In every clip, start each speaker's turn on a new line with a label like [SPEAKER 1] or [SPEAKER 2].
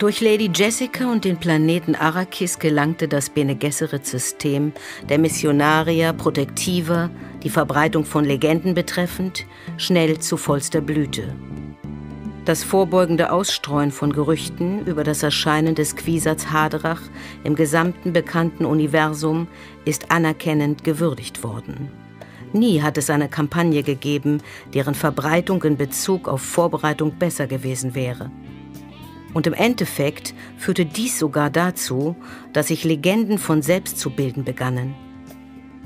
[SPEAKER 1] Durch Lady Jessica und den Planeten Arrakis gelangte das Bene Gesserit-System der Missionarier, Protektiver, die Verbreitung von Legenden betreffend, schnell zu vollster Blüte. Das vorbeugende Ausstreuen von Gerüchten über das Erscheinen des Quisatz Hadrach im gesamten bekannten Universum ist anerkennend gewürdigt worden. Nie hat es eine Kampagne gegeben, deren Verbreitung in Bezug auf Vorbereitung besser gewesen wäre. Und im Endeffekt führte dies sogar dazu, dass sich Legenden von selbst zu bilden begannen.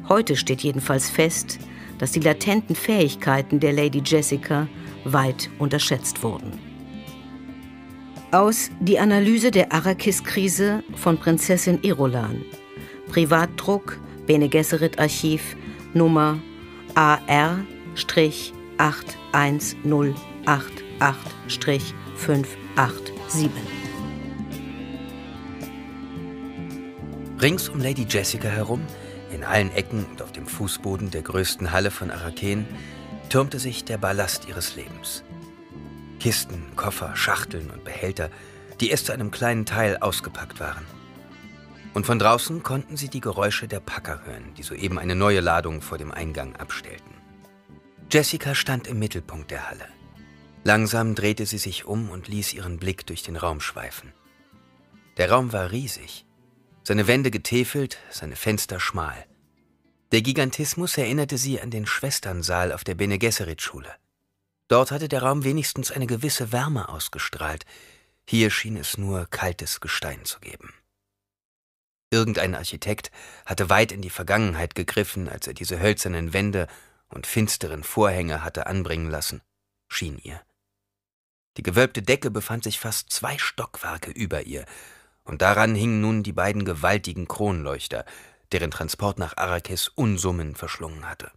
[SPEAKER 1] Heute steht jedenfalls fest, dass die latenten Fähigkeiten der Lady Jessica weit unterschätzt wurden. Aus Die Analyse der Arrakis-Krise von Prinzessin Irolan. Privatdruck, Bene Gesserit Archiv, Nummer AR-81088-58. 7.
[SPEAKER 2] Rings um Lady Jessica herum, in allen Ecken und auf dem Fußboden der größten Halle von Araken, türmte sich der Ballast ihres Lebens. Kisten, Koffer, Schachteln und Behälter, die erst zu einem kleinen Teil ausgepackt waren. Und von draußen konnten sie die Geräusche der Packer hören, die soeben eine neue Ladung vor dem Eingang abstellten. Jessica stand im Mittelpunkt der Halle. Langsam drehte sie sich um und ließ ihren Blick durch den Raum schweifen. Der Raum war riesig, seine Wände getäfelt, seine Fenster schmal. Der Gigantismus erinnerte sie an den Schwesternsaal auf der Bene Gesserit Schule. Dort hatte der Raum wenigstens eine gewisse Wärme ausgestrahlt, hier schien es nur kaltes Gestein zu geben. Irgendein Architekt hatte weit in die Vergangenheit gegriffen, als er diese hölzernen Wände und finsteren Vorhänge hatte anbringen lassen, schien ihr. Die gewölbte Decke befand sich fast zwei Stockwerke über ihr, und daran hingen nun die beiden gewaltigen Kronleuchter, deren Transport nach Arrakis Unsummen verschlungen hatte.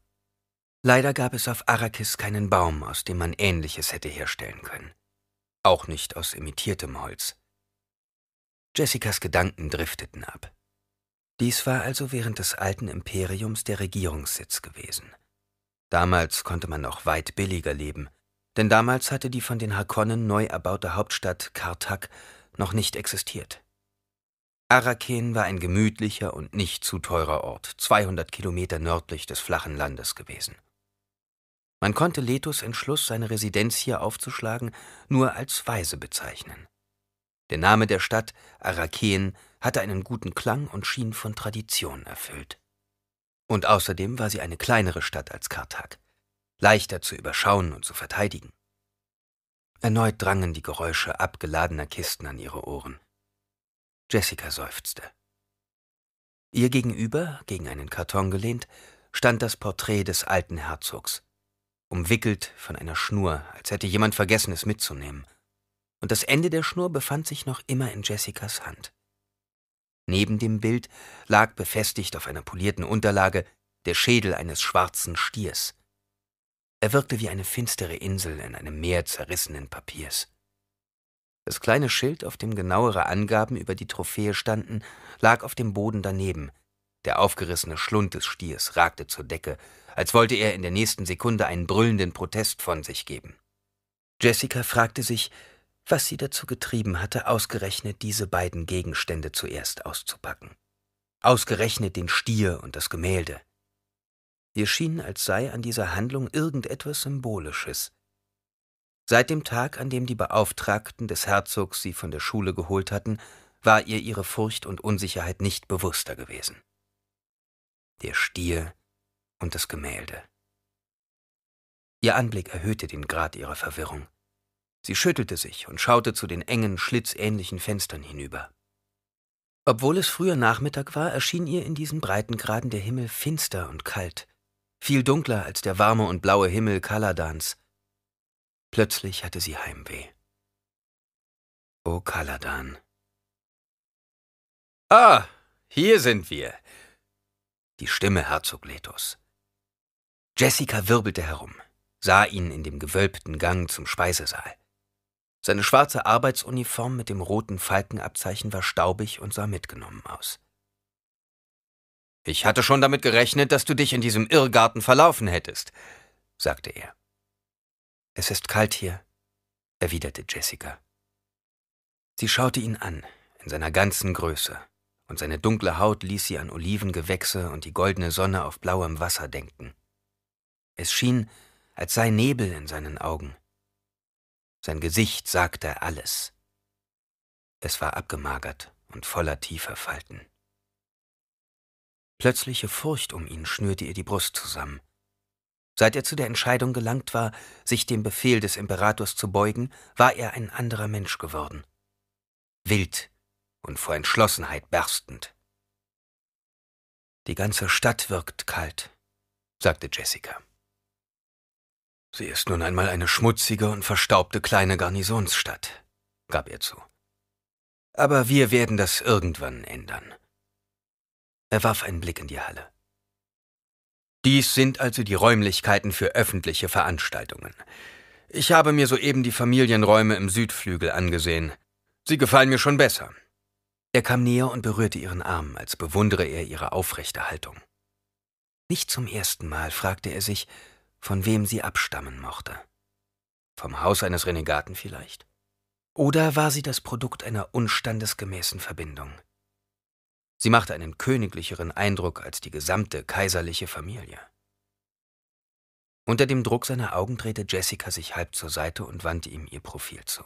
[SPEAKER 2] Leider gab es auf Arrakis keinen Baum, aus dem man Ähnliches hätte herstellen können. Auch nicht aus imitiertem Holz. Jessicas Gedanken drifteten ab. Dies war also während des alten Imperiums der Regierungssitz gewesen. Damals konnte man noch weit billiger leben, denn damals hatte die von den Hakonnen neu erbaute Hauptstadt Kartak noch nicht existiert. Araken war ein gemütlicher und nicht zu teurer Ort, 200 Kilometer nördlich des flachen Landes gewesen. Man konnte Letos Entschluss, seine Residenz hier aufzuschlagen, nur als weise bezeichnen. Der Name der Stadt, Araken, hatte einen guten Klang und schien von Tradition erfüllt. Und außerdem war sie eine kleinere Stadt als Kartak leichter zu überschauen und zu verteidigen. Erneut drangen die Geräusche abgeladener Kisten an ihre Ohren. Jessica seufzte. Ihr gegenüber, gegen einen Karton gelehnt, stand das Porträt des alten Herzogs, umwickelt von einer Schnur, als hätte jemand vergessen, es mitzunehmen. Und das Ende der Schnur befand sich noch immer in Jessicas Hand. Neben dem Bild lag befestigt auf einer polierten Unterlage der Schädel eines schwarzen Stiers. Er wirkte wie eine finstere Insel in einem Meer zerrissenen Papiers. Das kleine Schild, auf dem genauere Angaben über die Trophäe standen, lag auf dem Boden daneben. Der aufgerissene Schlund des Stiers ragte zur Decke, als wollte er in der nächsten Sekunde einen brüllenden Protest von sich geben. Jessica fragte sich, was sie dazu getrieben hatte, ausgerechnet diese beiden Gegenstände zuerst auszupacken. Ausgerechnet den Stier und das Gemälde. Ihr schien, als sei an dieser Handlung irgendetwas Symbolisches. Seit dem Tag, an dem die Beauftragten des Herzogs sie von der Schule geholt hatten, war ihr ihre Furcht und Unsicherheit nicht bewusster gewesen. Der Stier und das Gemälde. Ihr Anblick erhöhte den Grad ihrer Verwirrung. Sie schüttelte sich und schaute zu den engen, schlitzähnlichen Fenstern hinüber. Obwohl es früher Nachmittag war, erschien ihr in diesen Breitengraden der Himmel finster und kalt viel dunkler als der warme und blaue Himmel Kaladans. Plötzlich hatte sie Heimweh. O Kaladan. Ah, hier sind wir. Die Stimme Herzog Letos. Jessica wirbelte herum, sah ihn in dem gewölbten Gang zum Speisesaal. Seine schwarze Arbeitsuniform mit dem roten Falkenabzeichen war staubig und sah mitgenommen aus. Ich hatte schon damit gerechnet, dass du dich in diesem Irrgarten verlaufen hättest, sagte er. Es ist kalt hier, erwiderte Jessica. Sie schaute ihn an, in seiner ganzen Größe, und seine dunkle Haut ließ sie an Olivengewächse und die goldene Sonne auf blauem Wasser denken. Es schien, als sei Nebel in seinen Augen. Sein Gesicht sagte alles. Es war abgemagert und voller tiefer Falten. Plötzliche Furcht um ihn schnürte ihr die Brust zusammen. Seit er zu der Entscheidung gelangt war, sich dem Befehl des Imperators zu beugen, war er ein anderer Mensch geworden. Wild und vor Entschlossenheit berstend. Die ganze Stadt wirkt kalt, sagte Jessica. Sie ist nun einmal eine schmutzige und verstaubte kleine Garnisonsstadt, gab er zu. Aber wir werden das irgendwann ändern. Er warf einen Blick in die Halle. Dies sind also die Räumlichkeiten für öffentliche Veranstaltungen. Ich habe mir soeben die Familienräume im Südflügel angesehen. Sie gefallen mir schon besser. Er kam näher und berührte ihren Arm, als bewundere er ihre aufrechte Haltung. Nicht zum ersten Mal fragte er sich, von wem sie abstammen mochte. Vom Haus eines Renegaten vielleicht? Oder war sie das Produkt einer unstandesgemäßen Verbindung? Sie machte einen königlicheren Eindruck als die gesamte kaiserliche Familie. Unter dem Druck seiner Augen drehte Jessica sich halb zur Seite und wandte ihm ihr Profil zu.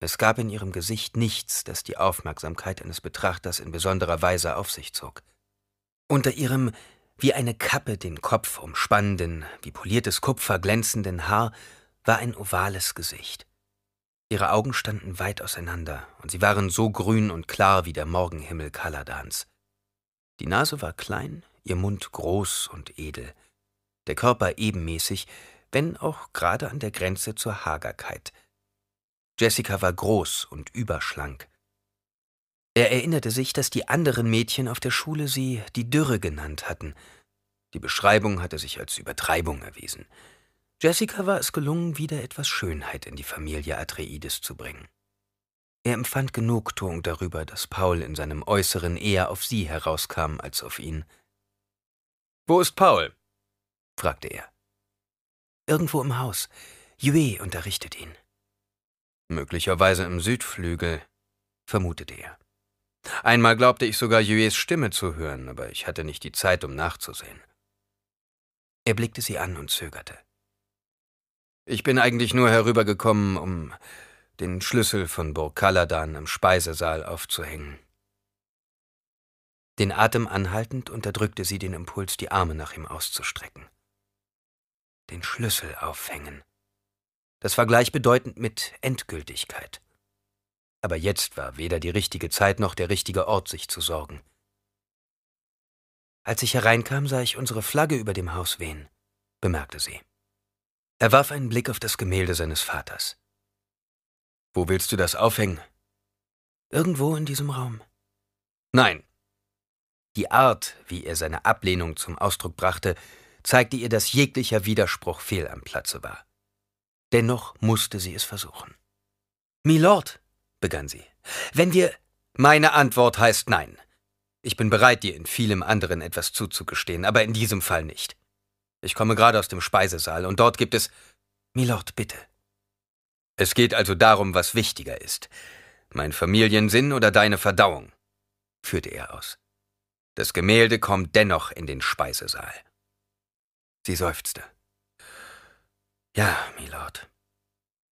[SPEAKER 2] Es gab in ihrem Gesicht nichts, das die Aufmerksamkeit eines Betrachters in besonderer Weise auf sich zog. Unter ihrem wie eine Kappe den Kopf umspannenden, wie poliertes Kupfer glänzenden Haar war ein ovales Gesicht. Ihre Augen standen weit auseinander, und sie waren so grün und klar wie der Morgenhimmel Kaladans. Die Nase war klein, ihr Mund groß und edel, der Körper ebenmäßig, wenn auch gerade an der Grenze zur Hagerkeit. Jessica war groß und überschlank. Er erinnerte sich, dass die anderen Mädchen auf der Schule sie die Dürre genannt hatten. Die Beschreibung hatte sich als Übertreibung erwiesen. Jessica war es gelungen, wieder etwas Schönheit in die Familie Atreides zu bringen. Er empfand Genugtuung darüber, dass Paul in seinem Äußeren eher auf sie herauskam als auf ihn. Wo ist Paul? fragte er. Irgendwo im Haus. Yue unterrichtet ihn. Möglicherweise im Südflügel, vermutete er. Einmal glaubte ich sogar Yues Stimme zu hören, aber ich hatte nicht die Zeit, um nachzusehen. Er blickte sie an und zögerte. Ich bin eigentlich nur herübergekommen, um den Schlüssel von Burg Kaladan im Speisesaal aufzuhängen. Den Atem anhaltend unterdrückte sie den Impuls, die Arme nach ihm auszustrecken. Den Schlüssel aufhängen. Das war gleichbedeutend mit Endgültigkeit. Aber jetzt war weder die richtige Zeit noch der richtige Ort, sich zu sorgen. Als ich hereinkam, sah ich unsere Flagge über dem Haus wehen, bemerkte sie. Er warf einen Blick auf das Gemälde seines Vaters. Wo willst du das aufhängen? Irgendwo in diesem Raum. Nein. Die Art, wie er seine Ablehnung zum Ausdruck brachte, zeigte ihr, dass jeglicher Widerspruch fehl am Platze war. Dennoch musste sie es versuchen. Milord, begann sie, wenn wir. Meine Antwort heißt nein. Ich bin bereit, dir in vielem anderen etwas zuzugestehen, aber in diesem Fall nicht. Ich komme gerade aus dem Speisesaal und dort gibt es. Milord, bitte. Es geht also darum, was wichtiger ist. Mein Familiensinn oder deine Verdauung? führte er aus. Das Gemälde kommt dennoch in den Speisesaal. Sie seufzte. Ja, Milord.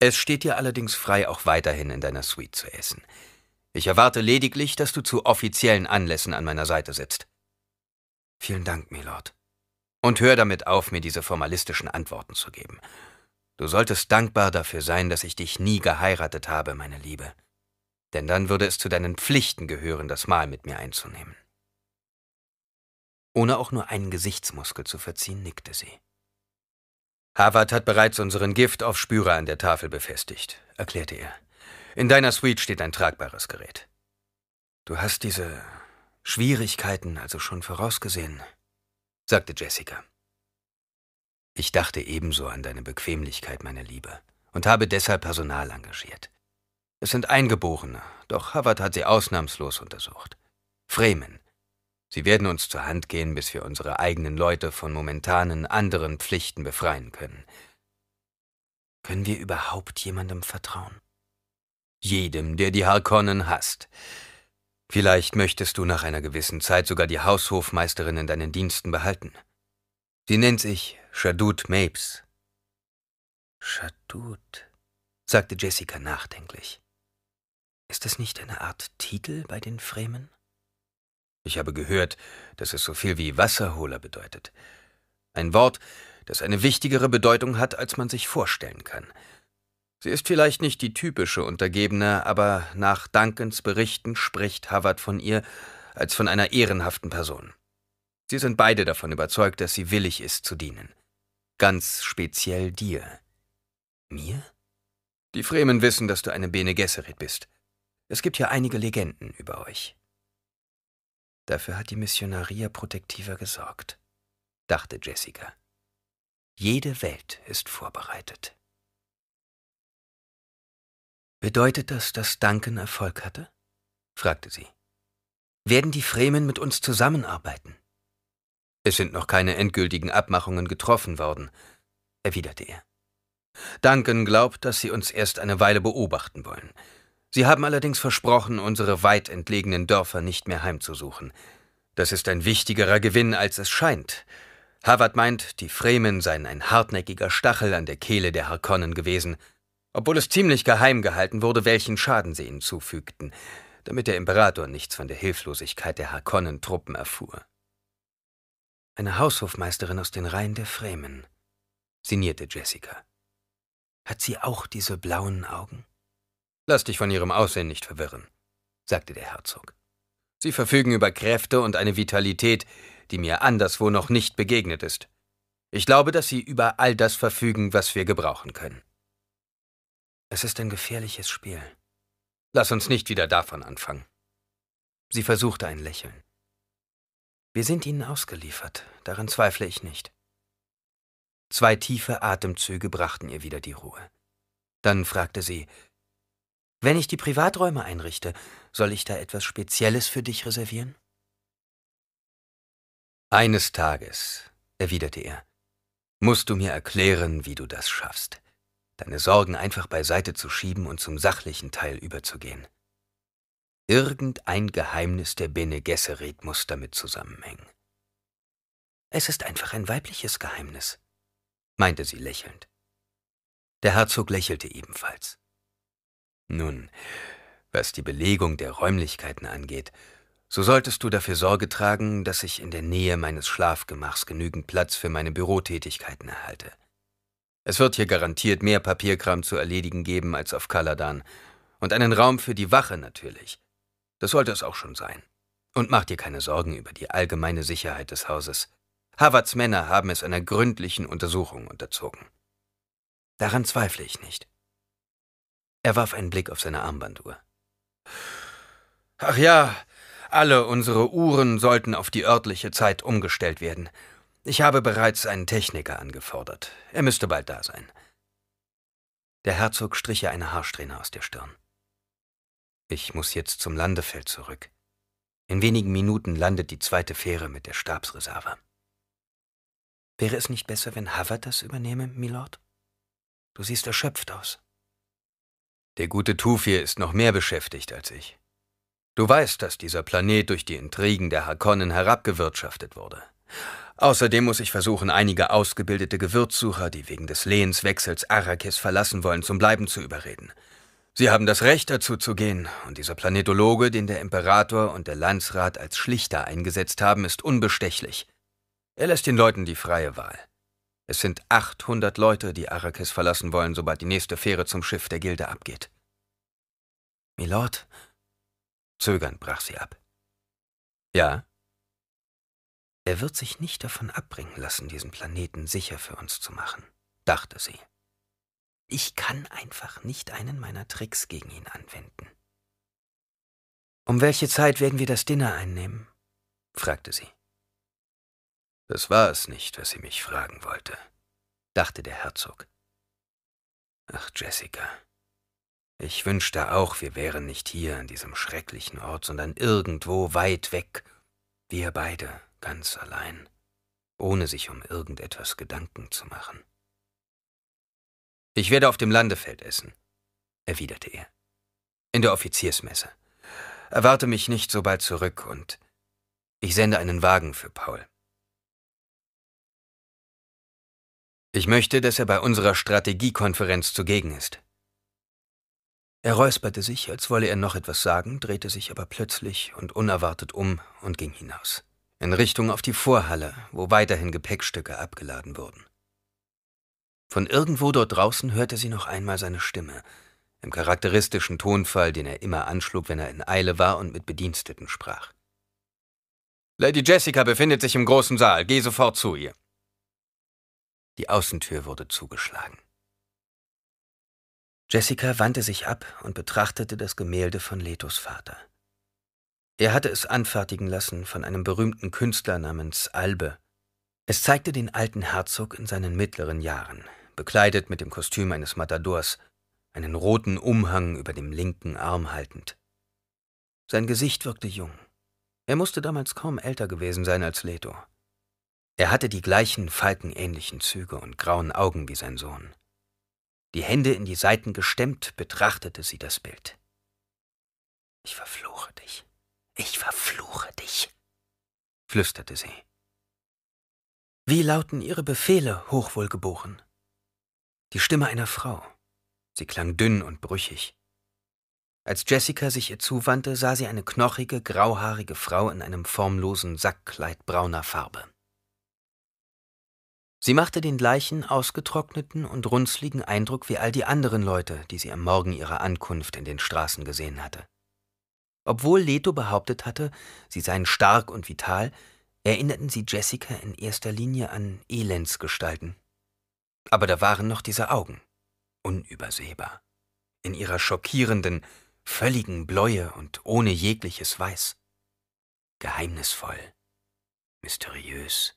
[SPEAKER 2] Es steht dir allerdings frei, auch weiterhin in deiner Suite zu essen. Ich erwarte lediglich, dass du zu offiziellen Anlässen an meiner Seite sitzt. Vielen Dank, Milord. Und hör damit auf, mir diese formalistischen Antworten zu geben. Du solltest dankbar dafür sein, dass ich dich nie geheiratet habe, meine Liebe. Denn dann würde es zu deinen Pflichten gehören, das Mahl mit mir einzunehmen. Ohne auch nur einen Gesichtsmuskel zu verziehen, nickte sie. Harvard hat bereits unseren Gift auf Giftaufspürer an der Tafel befestigt, erklärte er. In deiner Suite steht ein tragbares Gerät. Du hast diese Schwierigkeiten also schon vorausgesehen, sagte Jessica. Ich dachte ebenso an deine Bequemlichkeit, meine Liebe, und habe deshalb Personal engagiert. Es sind Eingeborene, doch Harvard hat sie ausnahmslos untersucht. Fremen. Sie werden uns zur Hand gehen, bis wir unsere eigenen Leute von momentanen anderen Pflichten befreien können. Können wir überhaupt jemandem vertrauen? Jedem, der die Harkonnen hasst. Vielleicht möchtest du nach einer gewissen Zeit sogar die Haushofmeisterin in deinen Diensten behalten. Sie nennt sich Shadut Mapes. Shadut, sagte Jessica nachdenklich. Ist das nicht eine Art Titel bei den Fremen? Ich habe gehört, dass es so viel wie Wasserholer bedeutet. Ein Wort, das eine wichtigere Bedeutung hat, als man sich vorstellen kann. Sie ist vielleicht nicht die typische Untergebene, aber nach Dankens Berichten spricht Havard von ihr als von einer ehrenhaften Person. Sie sind beide davon überzeugt, dass sie willig ist zu dienen. Ganz speziell dir. Mir? Die Fremen wissen, dass du eine Bene Gesserit bist. Es gibt hier einige Legenden über euch. Dafür hat die Missionaria Protektiva gesorgt, dachte Jessica. Jede Welt ist vorbereitet. Bedeutet das, dass Duncan Erfolg hatte? fragte sie. Werden die Fremen mit uns zusammenarbeiten? Es sind noch keine endgültigen Abmachungen getroffen worden, erwiderte er. Duncan glaubt, dass sie uns erst eine Weile beobachten wollen. Sie haben allerdings versprochen, unsere weit entlegenen Dörfer nicht mehr heimzusuchen. Das ist ein wichtigerer Gewinn, als es scheint. Harvard meint, die Fremen seien ein hartnäckiger Stachel an der Kehle der Harkonnen gewesen, obwohl es ziemlich geheim gehalten wurde, welchen Schaden sie ihnen zufügten, damit der Imperator nichts von der Hilflosigkeit der Harkonnen-Truppen erfuhr. Eine Haushofmeisterin aus den Reihen der Fremen, sinnierte Jessica. Hat sie auch diese blauen Augen? Lass dich von ihrem Aussehen nicht verwirren, sagte der Herzog. Sie verfügen über Kräfte und eine Vitalität, die mir anderswo noch nicht begegnet ist. Ich glaube, dass sie über all das verfügen, was wir gebrauchen können. Es ist ein gefährliches Spiel. Lass uns nicht wieder davon anfangen. Sie versuchte ein Lächeln. Wir sind ihnen ausgeliefert, daran zweifle ich nicht. Zwei tiefe Atemzüge brachten ihr wieder die Ruhe. Dann fragte sie, wenn ich die Privaträume einrichte, soll ich da etwas Spezielles für dich reservieren? Eines Tages, erwiderte er, musst du mir erklären, wie du das schaffst deine Sorgen einfach beiseite zu schieben und zum sachlichen Teil überzugehen. Irgendein Geheimnis der Bene Gesserit muss damit zusammenhängen. Es ist einfach ein weibliches Geheimnis, meinte sie lächelnd. Der Herzog lächelte ebenfalls. Nun, was die Belegung der Räumlichkeiten angeht, so solltest du dafür Sorge tragen, dass ich in der Nähe meines Schlafgemachs genügend Platz für meine Bürotätigkeiten erhalte. Es wird hier garantiert mehr Papierkram zu erledigen geben als auf Kaladan. Und einen Raum für die Wache natürlich. Das sollte es auch schon sein. Und mach dir keine Sorgen über die allgemeine Sicherheit des Hauses. Harvards Männer haben es einer gründlichen Untersuchung unterzogen. Daran zweifle ich nicht. Er warf einen Blick auf seine Armbanduhr. Ach ja, alle unsere Uhren sollten auf die örtliche Zeit umgestellt werden. Ich habe bereits einen Techniker angefordert. Er müsste bald da sein. Der Herzog strich ihr eine Haarsträhne aus der Stirn. Ich muss jetzt zum Landefeld zurück. In wenigen Minuten landet die zweite Fähre mit der Stabsreserve. Wäre es nicht besser, wenn Havard das übernehme, Milord? Du siehst erschöpft aus. Der gute Tufir ist noch mehr beschäftigt als ich. Du weißt, dass dieser Planet durch die Intrigen der Harkonnen herabgewirtschaftet wurde. Außerdem muss ich versuchen, einige ausgebildete Gewürzsucher, die wegen des Lehenswechsels Arrakis verlassen wollen, zum Bleiben zu überreden. Sie haben das Recht dazu zu gehen, und dieser Planetologe, den der Imperator und der Landsrat als Schlichter eingesetzt haben, ist unbestechlich. Er lässt den Leuten die freie Wahl. Es sind 800 Leute, die Arrakis verlassen wollen, sobald die nächste Fähre zum Schiff der Gilde abgeht. Milord? Zögernd brach sie ab. Ja? Er wird sich nicht davon abbringen lassen, diesen Planeten sicher für uns zu machen, dachte sie. Ich kann einfach nicht einen meiner Tricks gegen ihn anwenden. Um welche Zeit werden wir das Dinner einnehmen? fragte sie. Das war es nicht, was sie mich fragen wollte, dachte der Herzog. Ach, Jessica, ich wünschte auch, wir wären nicht hier an diesem schrecklichen Ort, sondern irgendwo weit weg, wir beide ganz allein, ohne sich um irgendetwas Gedanken zu machen. Ich werde auf dem Landefeld essen, erwiderte er. In der Offiziersmesse. Erwarte mich nicht so bald zurück und ich sende einen Wagen für Paul. Ich möchte, dass er bei unserer Strategiekonferenz zugegen ist. Er räusperte sich, als wolle er noch etwas sagen, drehte sich aber plötzlich und unerwartet um und ging hinaus in Richtung auf die Vorhalle, wo weiterhin Gepäckstücke abgeladen wurden. Von irgendwo dort draußen hörte sie noch einmal seine Stimme, im charakteristischen Tonfall, den er immer anschlug, wenn er in Eile war und mit Bediensteten sprach. Lady Jessica befindet sich im großen Saal, geh sofort zu ihr. Die Außentür wurde zugeschlagen. Jessica wandte sich ab und betrachtete das Gemälde von Letos Vater. Er hatte es anfertigen lassen von einem berühmten Künstler namens Albe. Es zeigte den alten Herzog in seinen mittleren Jahren, bekleidet mit dem Kostüm eines Matadors, einen roten Umhang über dem linken Arm haltend. Sein Gesicht wirkte jung. Er musste damals kaum älter gewesen sein als Leto. Er hatte die gleichen falkenähnlichen Züge und grauen Augen wie sein Sohn. Die Hände in die Seiten gestemmt betrachtete sie das Bild. Ich verfluche dich, ich verfluche dich, flüsterte sie. Wie lauten Ihre Befehle, Hochwohlgeboren? Die Stimme einer Frau. Sie klang dünn und brüchig. Als Jessica sich ihr zuwandte, sah sie eine knochige, grauhaarige Frau in einem formlosen Sackkleid brauner Farbe. Sie machte den gleichen ausgetrockneten und runzligen Eindruck wie all die anderen Leute, die sie am Morgen ihrer Ankunft in den Straßen gesehen hatte. Obwohl Leto behauptet hatte, sie seien stark und vital, erinnerten sie Jessica in erster Linie an Elendsgestalten. Aber da waren noch diese Augen, unübersehbar, in ihrer schockierenden, völligen Bläue und ohne jegliches Weiß. Geheimnisvoll, mysteriös.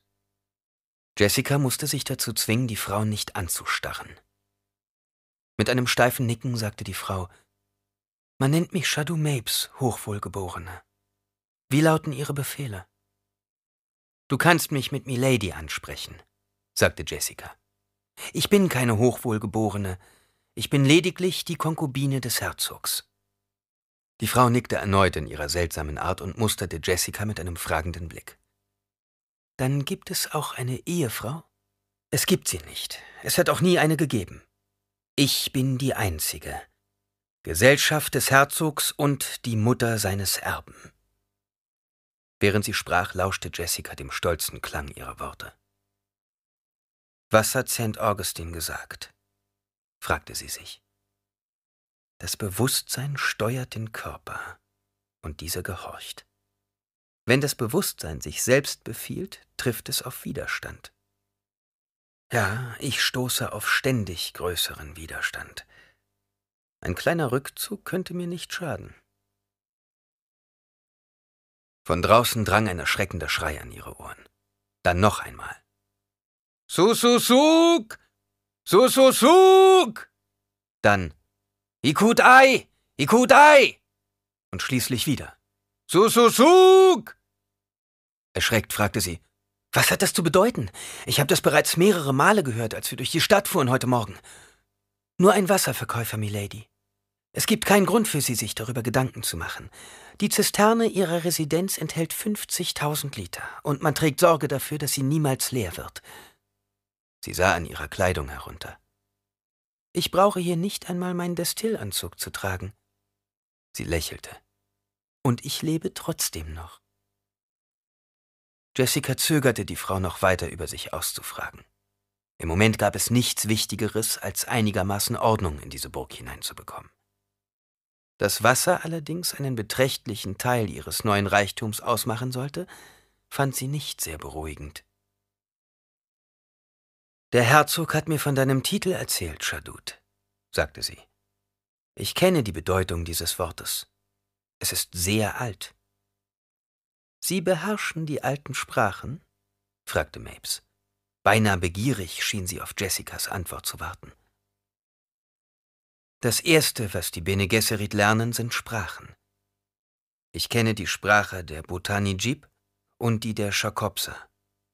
[SPEAKER 2] Jessica musste sich dazu zwingen, die Frau nicht anzustarren. Mit einem steifen Nicken sagte die Frau, man nennt mich Shadow Mapes, Hochwohlgeborene. Wie lauten Ihre Befehle? Du kannst mich mit Milady ansprechen, sagte Jessica. Ich bin keine Hochwohlgeborene, ich bin lediglich die Konkubine des Herzogs. Die Frau nickte erneut in ihrer seltsamen Art und musterte Jessica mit einem fragenden Blick. Dann gibt es auch eine Ehefrau? Es gibt sie nicht. Es hat auch nie eine gegeben. Ich bin die Einzige, Gesellschaft des Herzogs und die Mutter seines Erben. Während sie sprach, lauschte Jessica dem stolzen Klang ihrer Worte. Was hat St. Augustin gesagt? fragte sie sich. Das Bewusstsein steuert den Körper, und dieser gehorcht. Wenn das Bewusstsein sich selbst befiehlt, trifft es auf Widerstand. Ja, ich stoße auf ständig größeren Widerstand. Ein kleiner Rückzug könnte mir nicht schaden. Von draußen drang ein erschreckender Schrei an ihre Ohren. Dann noch einmal. Susuzuk! Susuzuk! Dann Ikutai! Ikutai! Und schließlich wieder. Susuzuk! Erschreckt fragte sie, was hat das zu bedeuten? Ich habe das bereits mehrere Male gehört, als wir durch die Stadt fuhren heute Morgen. Nur ein Wasserverkäufer, Milady. Es gibt keinen Grund für Sie, sich darüber Gedanken zu machen. Die Zisterne Ihrer Residenz enthält 50.000 Liter und man trägt Sorge dafür, dass sie niemals leer wird. Sie sah an ihrer Kleidung herunter. Ich brauche hier nicht einmal meinen Destillanzug zu tragen. Sie lächelte. Und ich lebe trotzdem noch. Jessica zögerte, die Frau noch weiter über sich auszufragen. Im Moment gab es nichts Wichtigeres, als einigermaßen Ordnung in diese Burg hineinzubekommen. Das Wasser allerdings einen beträchtlichen Teil ihres neuen Reichtums ausmachen sollte, fand sie nicht sehr beruhigend. Der Herzog hat mir von deinem Titel erzählt, Schadut, sagte sie. Ich kenne die Bedeutung dieses Wortes. Es ist sehr alt. Sie beherrschen die alten Sprachen? fragte Mapes. Beinahe begierig schien sie auf Jessicas Antwort zu warten. Das Erste, was die Bene Gesserit lernen, sind Sprachen. Ich kenne die Sprache der Botanijib und die der Schakopser,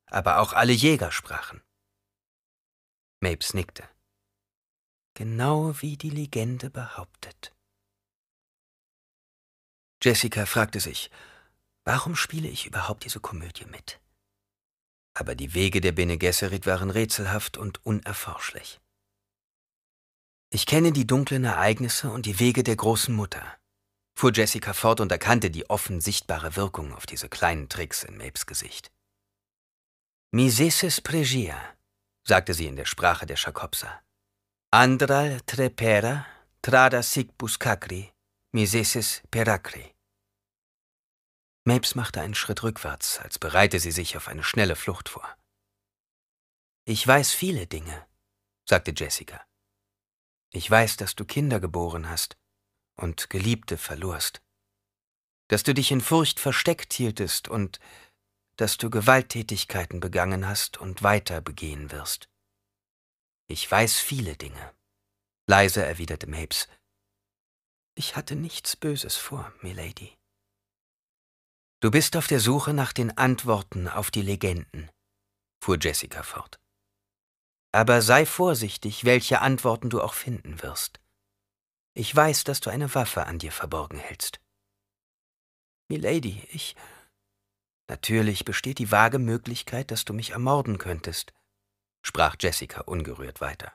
[SPEAKER 2] aber auch alle Jägersprachen. Mapes nickte. Genau wie die Legende behauptet. Jessica fragte sich, warum spiele ich überhaupt diese Komödie mit? Aber die Wege der Bene Gesserit waren rätselhaft und unerforschlich. Ich kenne die dunklen Ereignisse und die Wege der großen Mutter, fuhr Jessica fort und erkannte die offen sichtbare Wirkung auf diese kleinen Tricks in Mapes Gesicht. Misesis pregia, sagte sie in der Sprache der Schakopsa. Andral trepera, trada sic buscacri, misesis peracri. Mapes machte einen Schritt rückwärts, als bereite sie sich auf eine schnelle Flucht vor. Ich weiß viele Dinge, sagte Jessica. Ich weiß, dass du Kinder geboren hast und Geliebte verlorst, dass du dich in Furcht versteckt hieltest und dass du Gewalttätigkeiten begangen hast und weiter begehen wirst. Ich weiß viele Dinge, leise erwiderte Mapes. Ich hatte nichts Böses vor, Milady. Du bist auf der Suche nach den Antworten auf die Legenden, fuhr Jessica fort. Aber sei vorsichtig, welche Antworten du auch finden wirst. Ich weiß, dass du eine Waffe an dir verborgen hältst. Milady, ich. Natürlich besteht die vage Möglichkeit, dass du mich ermorden könntest, sprach Jessica ungerührt weiter.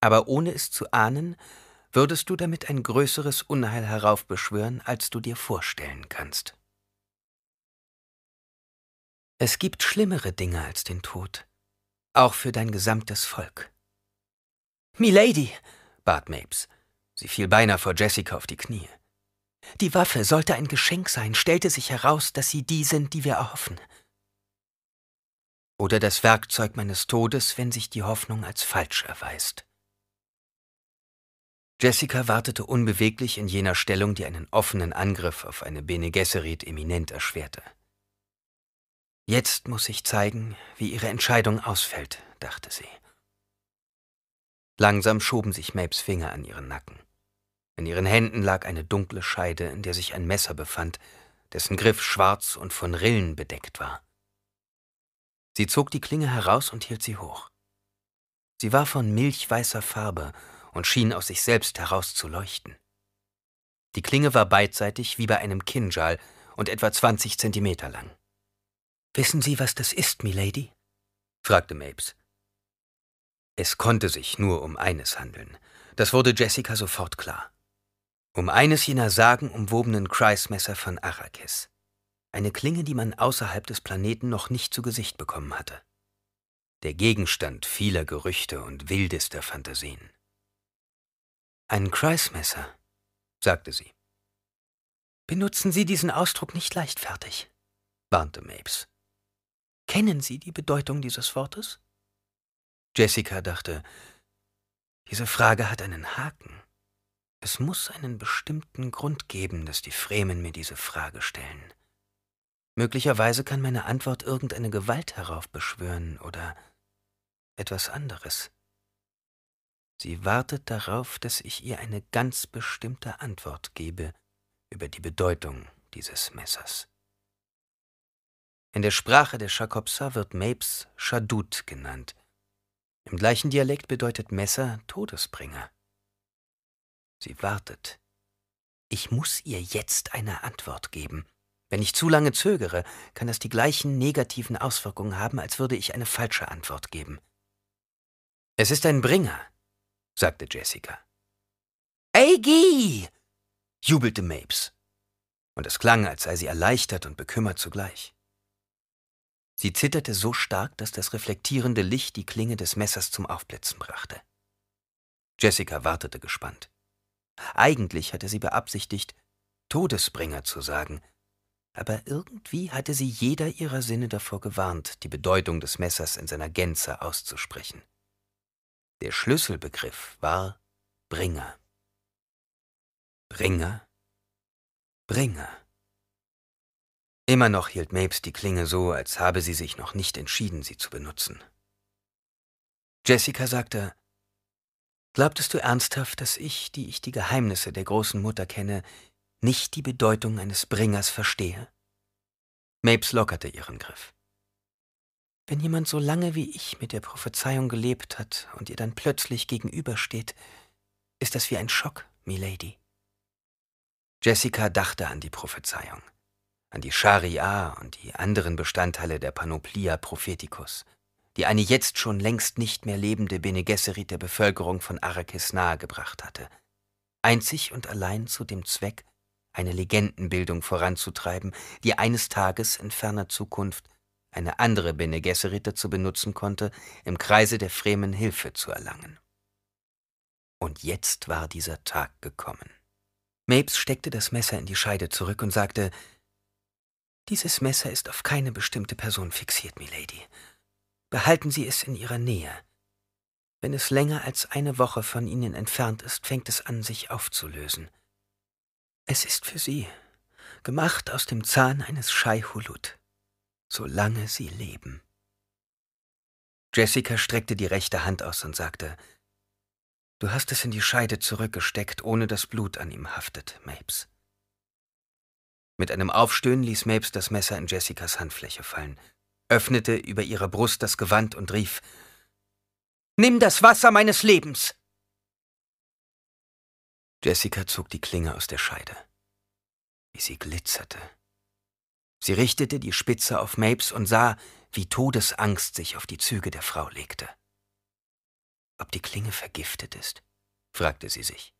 [SPEAKER 2] Aber ohne es zu ahnen, würdest du damit ein größeres Unheil heraufbeschwören, als du dir vorstellen kannst. Es gibt schlimmere Dinge als den Tod auch für dein gesamtes Volk. Milady, bat Mapes. Sie fiel beinahe vor Jessica auf die Knie. Die Waffe sollte ein Geschenk sein, stellte sich heraus, dass sie die sind, die wir erhoffen. Oder das Werkzeug meines Todes, wenn sich die Hoffnung als falsch erweist. Jessica wartete unbeweglich in jener Stellung, die einen offenen Angriff auf eine Bene Gesserit eminent erschwerte. Jetzt muss ich zeigen, wie ihre Entscheidung ausfällt, dachte sie. Langsam schoben sich Mapes Finger an ihren Nacken. In ihren Händen lag eine dunkle Scheide, in der sich ein Messer befand, dessen Griff schwarz und von Rillen bedeckt war. Sie zog die Klinge heraus und hielt sie hoch. Sie war von milchweißer Farbe und schien aus sich selbst heraus zu leuchten. Die Klinge war beidseitig wie bei einem Kinjal und etwa 20 Zentimeter lang. Wissen Sie, was das ist, Milady? fragte Mapes. Es konnte sich nur um eines handeln. Das wurde Jessica sofort klar. Um eines jener sagenumwobenen Kreismesser von Arrakis. Eine Klinge, die man außerhalb des Planeten noch nicht zu Gesicht bekommen hatte. Der Gegenstand vieler Gerüchte und wildester Fantasien. Ein Kreismesser, sagte sie. Benutzen Sie diesen Ausdruck nicht leichtfertig, warnte Mapes. Kennen Sie die Bedeutung dieses Wortes? Jessica dachte, diese Frage hat einen Haken. Es muss einen bestimmten Grund geben, dass die Fremen mir diese Frage stellen. Möglicherweise kann meine Antwort irgendeine Gewalt heraufbeschwören oder etwas anderes. Sie wartet darauf, dass ich ihr eine ganz bestimmte Antwort gebe über die Bedeutung dieses Messers. In der Sprache der Chakopsa wird Mapes Schadut genannt. Im gleichen Dialekt bedeutet Messer Todesbringer. Sie wartet. Ich muss ihr jetzt eine Antwort geben. Wenn ich zu lange zögere, kann das die gleichen negativen Auswirkungen haben, als würde ich eine falsche Antwort geben. Es ist ein Bringer, sagte Jessica. Eigi! jubelte Mapes. Und es klang, als sei sie erleichtert und bekümmert zugleich. Sie zitterte so stark, dass das reflektierende Licht die Klinge des Messers zum Aufblitzen brachte. Jessica wartete gespannt. Eigentlich hatte sie beabsichtigt, Todesbringer zu sagen, aber irgendwie hatte sie jeder ihrer Sinne davor gewarnt, die Bedeutung des Messers in seiner Gänze auszusprechen. Der Schlüsselbegriff war Bringer. Bringer. Bringer. Immer noch hielt Mapes die Klinge so, als habe sie sich noch nicht entschieden, sie zu benutzen. Jessica sagte, Glaubtest du ernsthaft, dass ich, die ich die Geheimnisse der großen Mutter kenne, nicht die Bedeutung eines Bringers verstehe? Mapes lockerte ihren Griff. Wenn jemand so lange wie ich mit der Prophezeiung gelebt hat und ihr dann plötzlich gegenübersteht, ist das wie ein Schock, Milady. Jessica dachte an die Prophezeiung an die Scharia und die anderen Bestandteile der Panoplia Propheticus, die eine jetzt schon längst nicht mehr lebende Bene Gesserit der Bevölkerung von Arrakis nahegebracht hatte. Einzig und allein zu dem Zweck, eine Legendenbildung voranzutreiben, die eines Tages in ferner Zukunft eine andere Bene Gesserit dazu benutzen konnte, im Kreise der Fremen Hilfe zu erlangen. Und jetzt war dieser Tag gekommen. Mapes steckte das Messer in die Scheide zurück und sagte, dieses Messer ist auf keine bestimmte Person fixiert, Milady. Behalten Sie es in Ihrer Nähe. Wenn es länger als eine Woche von Ihnen entfernt ist, fängt es an, sich aufzulösen. Es ist für Sie, gemacht aus dem Zahn eines Scheihulut, solange Sie leben. Jessica streckte die rechte Hand aus und sagte, Du hast es in die Scheide zurückgesteckt, ohne dass Blut an ihm haftet, Mapes. Mit einem Aufstöhnen ließ Mapes das Messer in Jessicas Handfläche fallen, öffnete über ihrer Brust das Gewand und rief: Nimm das Wasser meines Lebens! Jessica zog die Klinge aus der Scheide. Wie sie glitzerte. Sie richtete die Spitze auf Mapes und sah, wie Todesangst sich auf die Züge der Frau legte. Ob die Klinge vergiftet ist? fragte sie sich.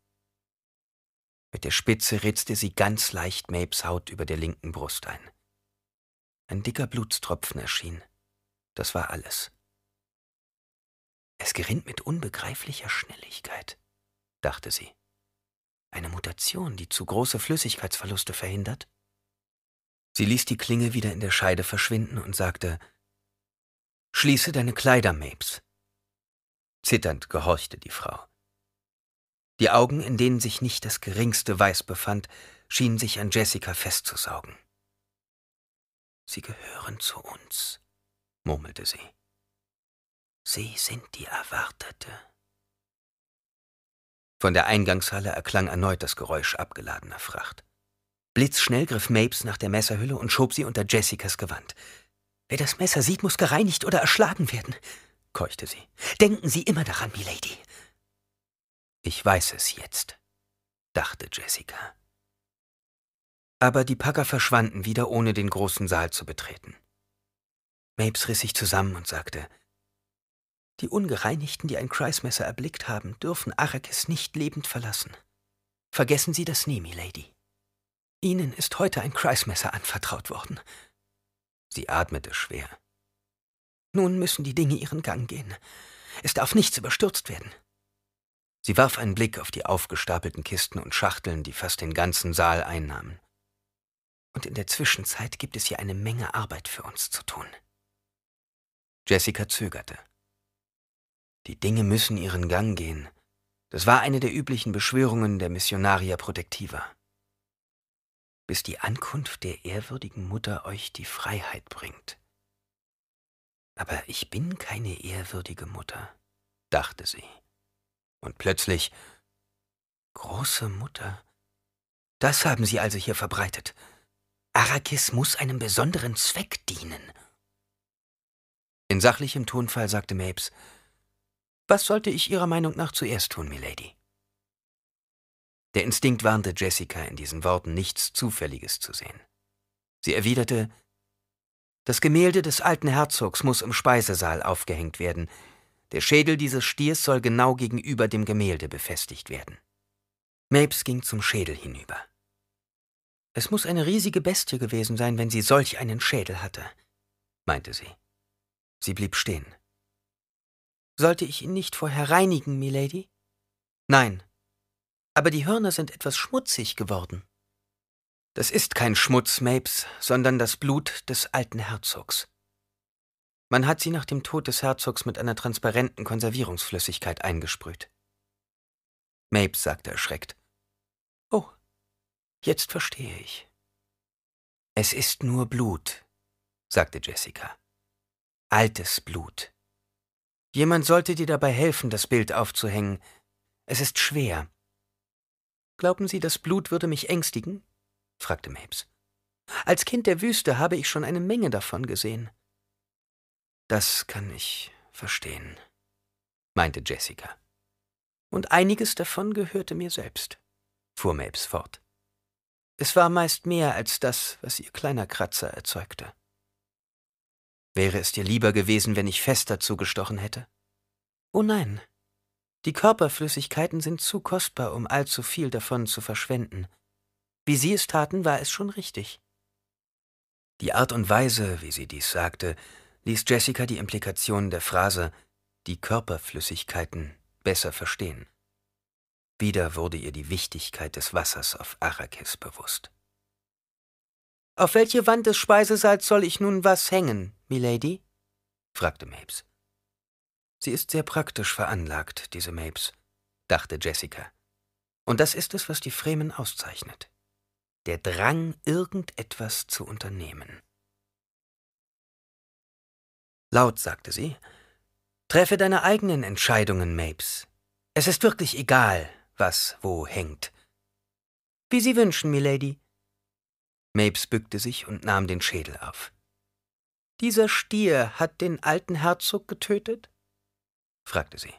[SPEAKER 2] Mit der Spitze ritzte sie ganz leicht Mapes Haut über der linken Brust ein. Ein dicker Blutstropfen erschien. Das war alles. Es gerinnt mit unbegreiflicher Schnelligkeit, dachte sie. Eine Mutation, die zu große Flüssigkeitsverluste verhindert? Sie ließ die Klinge wieder in der Scheide verschwinden und sagte, Schließe deine Kleider, Mapes. Zitternd gehorchte die Frau. Die Augen, in denen sich nicht das geringste Weiß befand, schienen sich an Jessica festzusaugen. Sie gehören zu uns, murmelte sie. Sie sind die Erwartete. Von der Eingangshalle erklang erneut das Geräusch abgeladener Fracht. Blitzschnell griff Mapes nach der Messerhülle und schob sie unter Jessicas Gewand. Wer das Messer sieht, muss gereinigt oder erschlagen werden, keuchte sie. Denken Sie immer daran, Milady. Ich weiß es jetzt, dachte Jessica. Aber die Packer verschwanden wieder, ohne den großen Saal zu betreten. Mapes riss sich zusammen und sagte, die Ungereinigten, die ein Kreismesser erblickt haben, dürfen Arrakis nicht lebend verlassen. Vergessen Sie das nie, Milady. Ihnen ist heute ein Kreismesser anvertraut worden. Sie atmete schwer. Nun müssen die Dinge ihren Gang gehen. Es darf nichts überstürzt werden. Sie warf einen Blick auf die aufgestapelten Kisten und Schachteln, die fast den ganzen Saal einnahmen. Und in der Zwischenzeit gibt es hier eine Menge Arbeit für uns zu tun. Jessica zögerte. Die Dinge müssen ihren Gang gehen. Das war eine der üblichen Beschwörungen der Missionaria Protectiva. Bis die Ankunft der ehrwürdigen Mutter euch die Freiheit bringt. Aber ich bin keine ehrwürdige Mutter, dachte sie. Und plötzlich Große Mutter. Das haben Sie also hier verbreitet. Arrakis muss einem besonderen Zweck dienen. In sachlichem Tonfall sagte Mapes, was sollte ich Ihrer Meinung nach zuerst tun, Milady? Der Instinkt warnte Jessica, in diesen Worten nichts Zufälliges zu sehen. Sie erwiderte, das Gemälde des alten Herzogs muss im Speisesaal aufgehängt werden, der Schädel dieses Stiers soll genau gegenüber dem Gemälde befestigt werden. Mapes ging zum Schädel hinüber. Es muss eine riesige Bestie gewesen sein, wenn sie solch einen Schädel hatte, meinte sie. Sie blieb stehen. Sollte ich ihn nicht vorher reinigen, Milady? Nein. Aber die Hörner sind etwas schmutzig geworden. Das ist kein Schmutz, Mapes, sondern das Blut des alten Herzogs. Man hat sie nach dem Tod des Herzogs mit einer transparenten Konservierungsflüssigkeit eingesprüht. Mapes sagte erschreckt. Oh, jetzt verstehe ich. Es ist nur Blut, sagte Jessica. Altes Blut. Jemand sollte dir dabei helfen, das Bild aufzuhängen. Es ist schwer. Glauben Sie, das Blut würde mich ängstigen? fragte Mapes. Als Kind der Wüste habe ich schon eine Menge davon gesehen. Das kann ich verstehen, meinte Jessica. Und einiges davon gehörte mir selbst, fuhr Mapes fort. Es war meist mehr als das, was ihr kleiner Kratzer erzeugte. Wäre es dir lieber gewesen, wenn ich fester zugestochen hätte? Oh nein. Die Körperflüssigkeiten sind zu kostbar, um allzu viel davon zu verschwenden. Wie sie es taten, war es schon richtig. Die Art und Weise, wie sie dies sagte, ließ Jessica die Implikationen der Phrase die Körperflüssigkeiten besser verstehen. Wieder wurde ihr die Wichtigkeit des Wassers auf Arrakis bewusst. Auf welche Wand des Speisesalz soll ich nun was hängen, Milady? fragte Mapes. Sie ist sehr praktisch veranlagt, diese Mapes, dachte Jessica. Und das ist es, was die Fremen auszeichnet. Der Drang, irgendetwas zu unternehmen. Laut sagte sie, Treffe deine eigenen Entscheidungen, Mapes. Es ist wirklich egal, was wo hängt. Wie Sie wünschen, Milady. Mapes bückte sich und nahm den Schädel auf. Dieser Stier hat den alten Herzog getötet? fragte sie.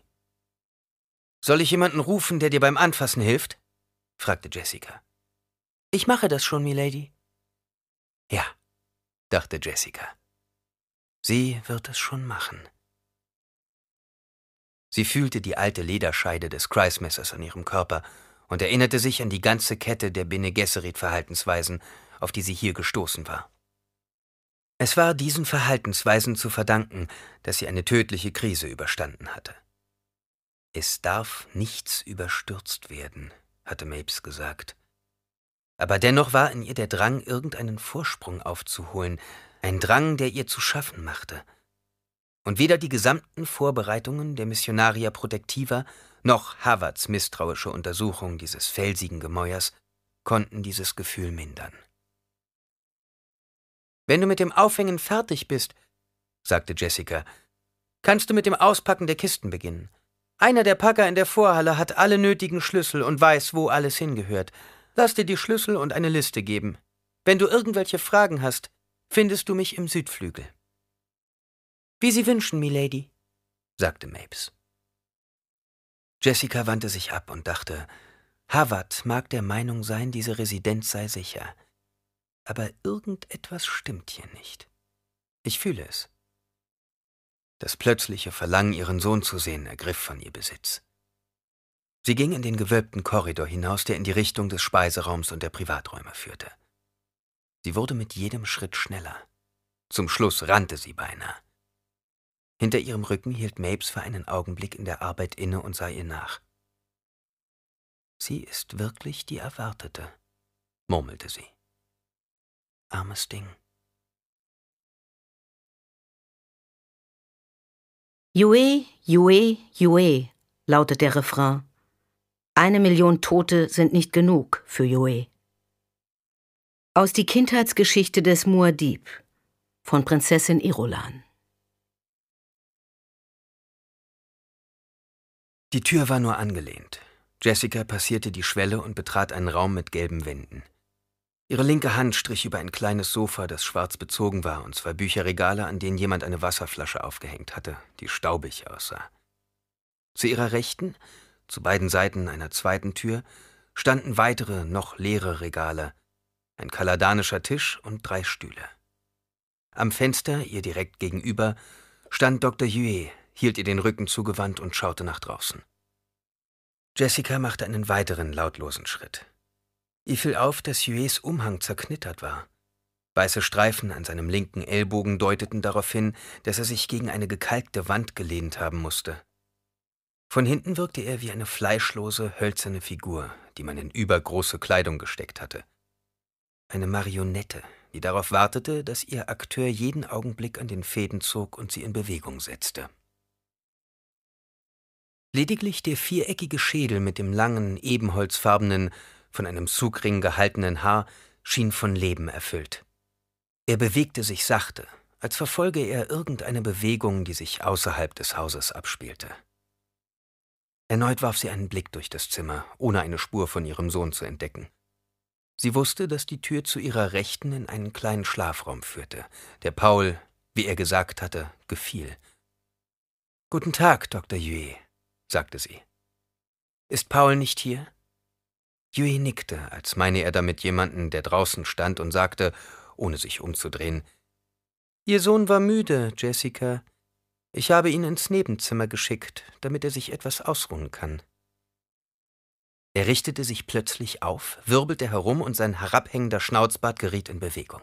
[SPEAKER 2] Soll ich jemanden rufen, der dir beim Anfassen hilft? fragte Jessica. Ich mache das schon, Milady. Ja, dachte Jessica. Sie wird es schon machen. Sie fühlte die alte Lederscheide des Kreismessers an ihrem Körper und erinnerte sich an die ganze Kette der Bene Gesserit Verhaltensweisen, auf die sie hier gestoßen war. Es war diesen Verhaltensweisen zu verdanken, dass sie eine tödliche Krise überstanden hatte. Es darf nichts überstürzt werden, hatte Mapes gesagt. Aber dennoch war in ihr der Drang, irgendeinen Vorsprung aufzuholen, ein Drang, der ihr zu schaffen machte. Und weder die gesamten Vorbereitungen der Missionaria Protectiva noch Havertz misstrauische Untersuchung dieses felsigen Gemäuers konnten dieses Gefühl mindern. Wenn du mit dem Aufhängen fertig bist, sagte Jessica, kannst du mit dem Auspacken der Kisten beginnen. Einer der Packer in der Vorhalle hat alle nötigen Schlüssel und weiß, wo alles hingehört. Lass dir die Schlüssel und eine Liste geben. Wenn du irgendwelche Fragen hast, findest du mich im Südflügel. Wie Sie wünschen, Milady, sagte Mapes. Jessica wandte sich ab und dachte, Havard mag der Meinung sein, diese Residenz sei sicher. Aber irgendetwas stimmt hier nicht. Ich fühle es. Das plötzliche Verlangen, ihren Sohn zu sehen, ergriff von ihr Besitz. Sie ging in den gewölbten Korridor hinaus, der in die Richtung des Speiseraums und der Privaträume führte. Sie wurde mit jedem Schritt schneller. Zum Schluss rannte sie beinahe. Hinter ihrem Rücken hielt Mapes für einen Augenblick in der Arbeit inne und sah ihr nach. Sie ist
[SPEAKER 1] wirklich die Erwartete, murmelte sie. Armes Ding. Jue, Jue, Jue, lautet der Refrain. Eine Million Tote sind nicht genug für Jue. Aus die Kindheitsgeschichte des Muad'Dib von Prinzessin Irolan. Die Tür war nur angelehnt. Jessica passierte die
[SPEAKER 2] Schwelle und betrat einen Raum mit gelben Wänden. Ihre linke Hand strich über ein kleines Sofa, das schwarz bezogen war, und zwei Bücherregale, an denen jemand eine Wasserflasche aufgehängt hatte, die staubig aussah. Zu ihrer Rechten, zu beiden Seiten einer zweiten Tür, standen weitere, noch leere Regale, ein kaladanischer Tisch und drei Stühle. Am Fenster, ihr direkt gegenüber, stand Dr. Yue, hielt ihr den Rücken zugewandt und schaute nach draußen. Jessica machte einen weiteren lautlosen Schritt. Ihr fiel auf, dass Yues Umhang zerknittert war. Weiße Streifen an seinem linken Ellbogen deuteten darauf hin, dass er sich gegen eine gekalkte Wand gelehnt haben musste. Von hinten wirkte er wie eine fleischlose, hölzerne Figur, die man in übergroße Kleidung gesteckt hatte eine Marionette, die darauf wartete, dass ihr Akteur jeden Augenblick an den Fäden zog und sie in Bewegung setzte. Lediglich der viereckige Schädel mit dem langen, ebenholzfarbenen, von einem Zugring gehaltenen Haar schien von Leben erfüllt. Er bewegte sich sachte, als verfolge er irgendeine Bewegung, die sich außerhalb des Hauses abspielte. Erneut warf sie einen Blick durch das Zimmer, ohne eine Spur von ihrem Sohn zu entdecken. Sie wusste, dass die Tür zu ihrer Rechten in einen kleinen Schlafraum führte, der Paul, wie er gesagt hatte, gefiel. Guten Tag, Dr. Yue, sagte sie. Ist Paul nicht hier? Yue nickte, als meine er damit jemanden, der draußen stand, und sagte, ohne sich umzudrehen, Ihr Sohn war müde, Jessica. Ich habe ihn ins Nebenzimmer geschickt, damit er sich etwas ausruhen kann. Er richtete sich plötzlich auf, wirbelte herum und sein herabhängender Schnauzbart geriet in Bewegung.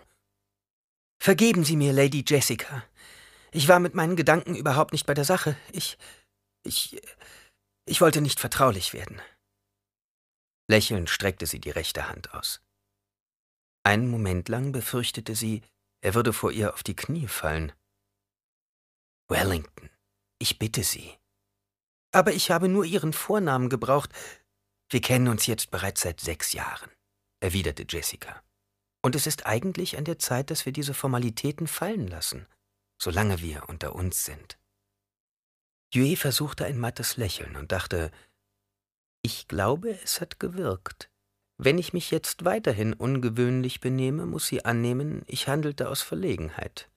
[SPEAKER 2] Vergeben Sie mir, Lady Jessica. Ich war mit meinen Gedanken überhaupt nicht bei der Sache. Ich. ich. ich wollte nicht vertraulich werden. Lächelnd streckte sie die rechte Hand aus. Einen Moment lang befürchtete sie, er würde vor ihr auf die Knie fallen. Wellington, ich bitte Sie. Aber ich habe nur Ihren Vornamen gebraucht. Wir kennen uns jetzt bereits seit sechs Jahren, erwiderte Jessica. Und es ist eigentlich an der Zeit, dass wir diese Formalitäten fallen lassen, solange wir unter uns sind. Yue versuchte ein mattes Lächeln und dachte, ich glaube, es hat gewirkt. Wenn ich mich jetzt weiterhin ungewöhnlich benehme, muss sie annehmen, ich handelte aus Verlegenheit.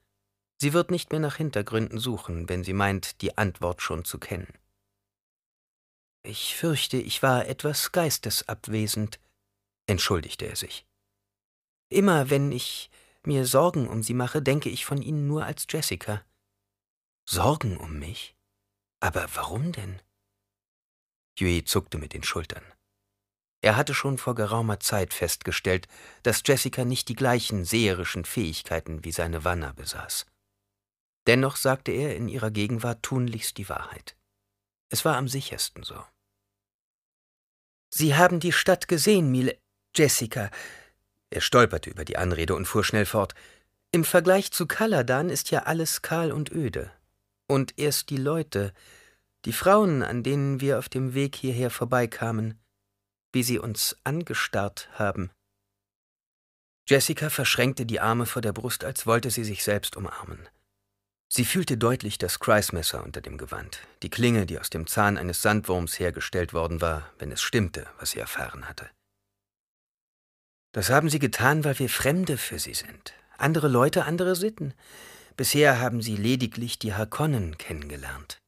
[SPEAKER 2] Sie wird nicht mehr nach Hintergründen suchen, wenn sie meint, die Antwort schon zu kennen. Ich fürchte, ich war etwas geistesabwesend, entschuldigte er sich. Immer wenn ich mir Sorgen um Sie mache, denke ich von Ihnen nur als Jessica. Sorgen um mich? Aber warum denn? Jui zuckte mit den Schultern. Er hatte schon vor geraumer Zeit festgestellt, dass Jessica nicht die gleichen seherischen Fähigkeiten wie seine Wanna besaß. Dennoch sagte er in ihrer Gegenwart tunlichst die Wahrheit. Es war am sichersten so. Sie haben die Stadt gesehen, Mile. Jessica. Er stolperte über die Anrede und fuhr schnell fort. Im Vergleich zu Kaladan ist ja alles kahl und öde. Und erst die Leute, die Frauen, an denen wir auf dem Weg hierher vorbeikamen, wie sie uns angestarrt haben. Jessica verschränkte die Arme vor der Brust, als wollte sie sich selbst umarmen. Sie fühlte deutlich das Kreismesser unter dem Gewand, die Klinge, die aus dem Zahn eines Sandwurms hergestellt worden war, wenn es stimmte, was sie erfahren hatte. Das haben sie getan, weil wir Fremde für sie sind. Andere Leute, andere Sitten. Bisher haben sie lediglich die Harkonnen kennengelernt.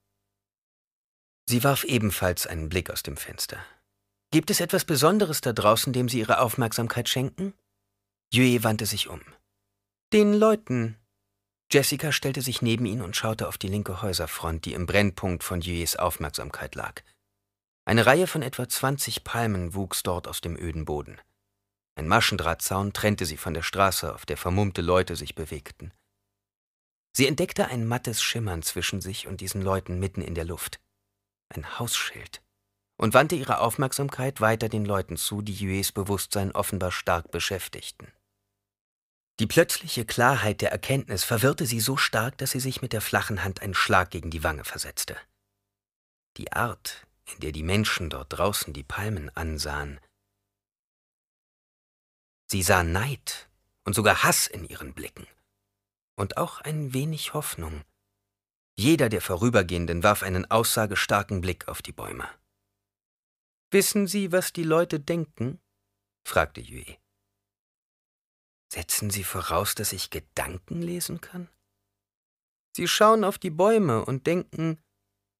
[SPEAKER 2] Sie warf ebenfalls einen Blick aus dem Fenster. Gibt es etwas Besonderes da draußen, dem Sie Ihre Aufmerksamkeit schenken? Yue wandte sich um. Den Leuten, Jessica stellte sich neben ihn und schaute auf die linke Häuserfront, die im Brennpunkt von Juyes Aufmerksamkeit lag. Eine Reihe von etwa 20 Palmen wuchs dort aus dem öden Boden. Ein Maschendrahtzaun trennte sie von der Straße, auf der vermummte Leute sich bewegten. Sie entdeckte ein mattes Schimmern zwischen sich und diesen Leuten mitten in der Luft. Ein Hausschild. Und wandte ihre Aufmerksamkeit weiter den Leuten zu, die Jues Bewusstsein offenbar stark beschäftigten. Die plötzliche Klarheit der Erkenntnis verwirrte sie so stark, dass sie sich mit der flachen Hand einen Schlag gegen die Wange versetzte. Die Art, in der die Menschen dort draußen die Palmen ansahen. Sie sah Neid und sogar Hass in ihren Blicken. Und auch ein wenig Hoffnung. Jeder der Vorübergehenden warf einen aussagestarken Blick auf die Bäume. Wissen Sie, was die Leute denken? fragte Yue. Setzen Sie voraus, dass ich Gedanken lesen kann? Sie schauen auf die Bäume und denken,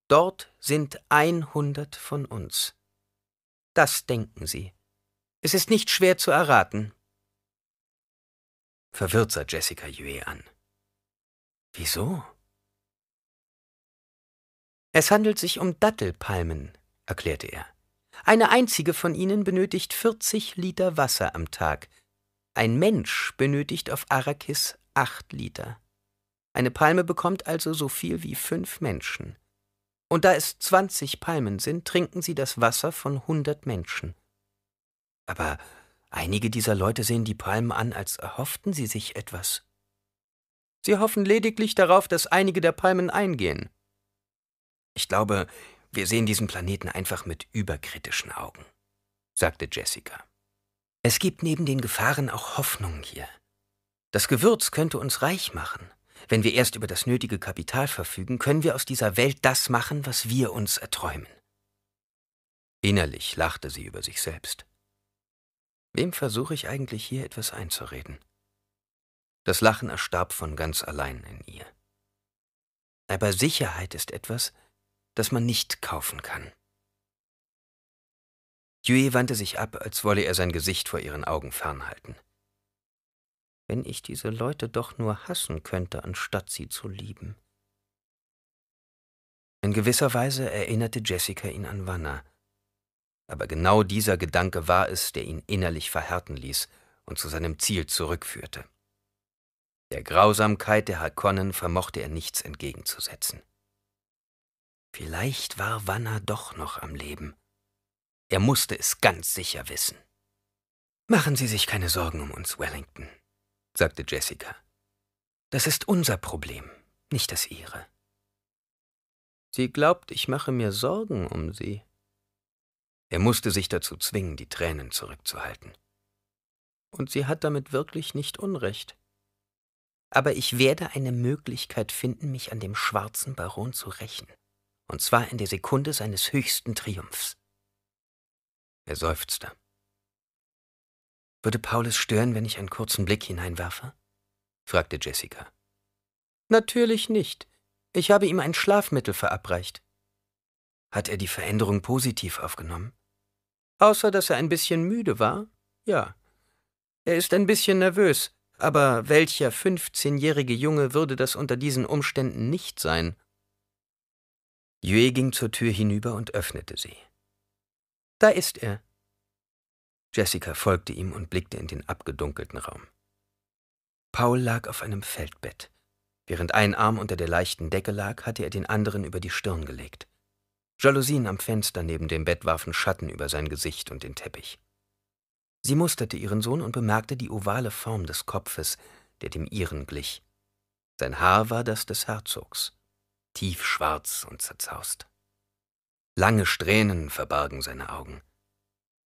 [SPEAKER 2] dort sind einhundert von uns. Das denken Sie. Es ist nicht schwer zu erraten. Verwirrt sah Jessica Jue an. Wieso? Es handelt sich um Dattelpalmen, erklärte er. Eine einzige von ihnen benötigt 40 Liter Wasser am Tag, ein Mensch benötigt auf Arrakis acht Liter. Eine Palme bekommt also so viel wie fünf Menschen. Und da es zwanzig Palmen sind, trinken sie das Wasser von hundert Menschen. Aber einige dieser Leute sehen die Palmen an, als erhofften sie sich etwas. Sie hoffen lediglich darauf, dass einige der Palmen eingehen. Ich glaube, wir sehen diesen Planeten einfach mit überkritischen Augen, sagte Jessica. Es gibt neben den Gefahren auch Hoffnung hier. Das Gewürz könnte uns reich machen. Wenn wir erst über das nötige Kapital verfügen, können wir aus dieser Welt das machen, was wir uns erträumen. Innerlich lachte sie über sich selbst. Wem versuche ich eigentlich hier etwas einzureden? Das Lachen erstarb von ganz allein in ihr. Aber Sicherheit ist etwas, das man nicht kaufen kann. Yue wandte sich ab, als wolle er sein Gesicht vor ihren Augen fernhalten. Wenn ich diese Leute doch nur hassen könnte, anstatt sie zu lieben. In gewisser Weise erinnerte Jessica ihn an Wanna. Aber genau dieser Gedanke war es, der ihn innerlich verhärten ließ und zu seinem Ziel zurückführte. Der Grausamkeit der Harkonnen vermochte er nichts entgegenzusetzen. Vielleicht war Wanna doch noch am Leben. Er musste es ganz sicher wissen. Machen Sie sich keine Sorgen um uns, Wellington, sagte Jessica. Das ist unser Problem, nicht das Ihre. Sie glaubt, ich mache mir Sorgen um Sie. Er musste sich dazu zwingen, die Tränen zurückzuhalten. Und sie hat damit wirklich nicht Unrecht. Aber ich werde eine Möglichkeit finden, mich an dem schwarzen Baron zu rächen, und zwar in der Sekunde seines höchsten Triumphs. Er seufzte. Würde Paulus stören, wenn ich einen kurzen Blick hineinwerfe? fragte Jessica. Natürlich nicht. Ich habe ihm ein Schlafmittel verabreicht. Hat er die Veränderung positiv aufgenommen? Außer dass er ein bisschen müde war? Ja. Er ist ein bisschen nervös, aber welcher 15-jährige Junge würde das unter diesen Umständen nicht sein? Yue ging zur Tür hinüber und öffnete sie. Da ist er. Jessica folgte ihm und blickte in den abgedunkelten Raum. Paul lag auf einem Feldbett. Während ein Arm unter der leichten Decke lag, hatte er den anderen über die Stirn gelegt. Jalousien am Fenster neben dem Bett warfen Schatten über sein Gesicht und den Teppich. Sie musterte ihren Sohn und bemerkte die ovale Form des Kopfes, der dem ihren glich. Sein Haar war das des Herzogs, tiefschwarz und zerzaust. Lange Strähnen verbargen seine Augen.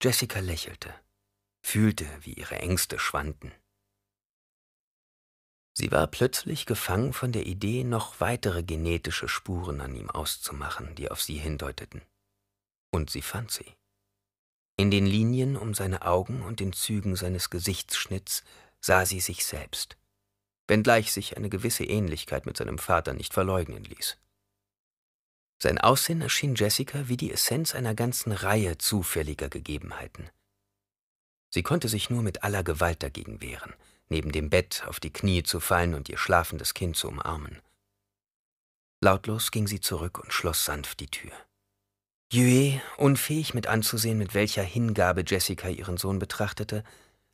[SPEAKER 2] Jessica lächelte, fühlte, wie ihre Ängste schwanden. Sie war plötzlich gefangen von der Idee, noch weitere genetische Spuren an ihm auszumachen, die auf sie hindeuteten. Und sie fand sie. In den Linien um seine Augen und den Zügen seines Gesichtsschnitts sah sie sich selbst, wenngleich sich eine gewisse Ähnlichkeit mit seinem Vater nicht verleugnen ließ. Sein Aussehen erschien Jessica wie die Essenz einer ganzen Reihe zufälliger Gegebenheiten. Sie konnte sich nur mit aller Gewalt dagegen wehren, neben dem Bett auf die Knie zu fallen und ihr schlafendes Kind zu umarmen. Lautlos ging sie zurück und schloss sanft die Tür. Yue, unfähig mit anzusehen, mit welcher Hingabe Jessica ihren Sohn betrachtete,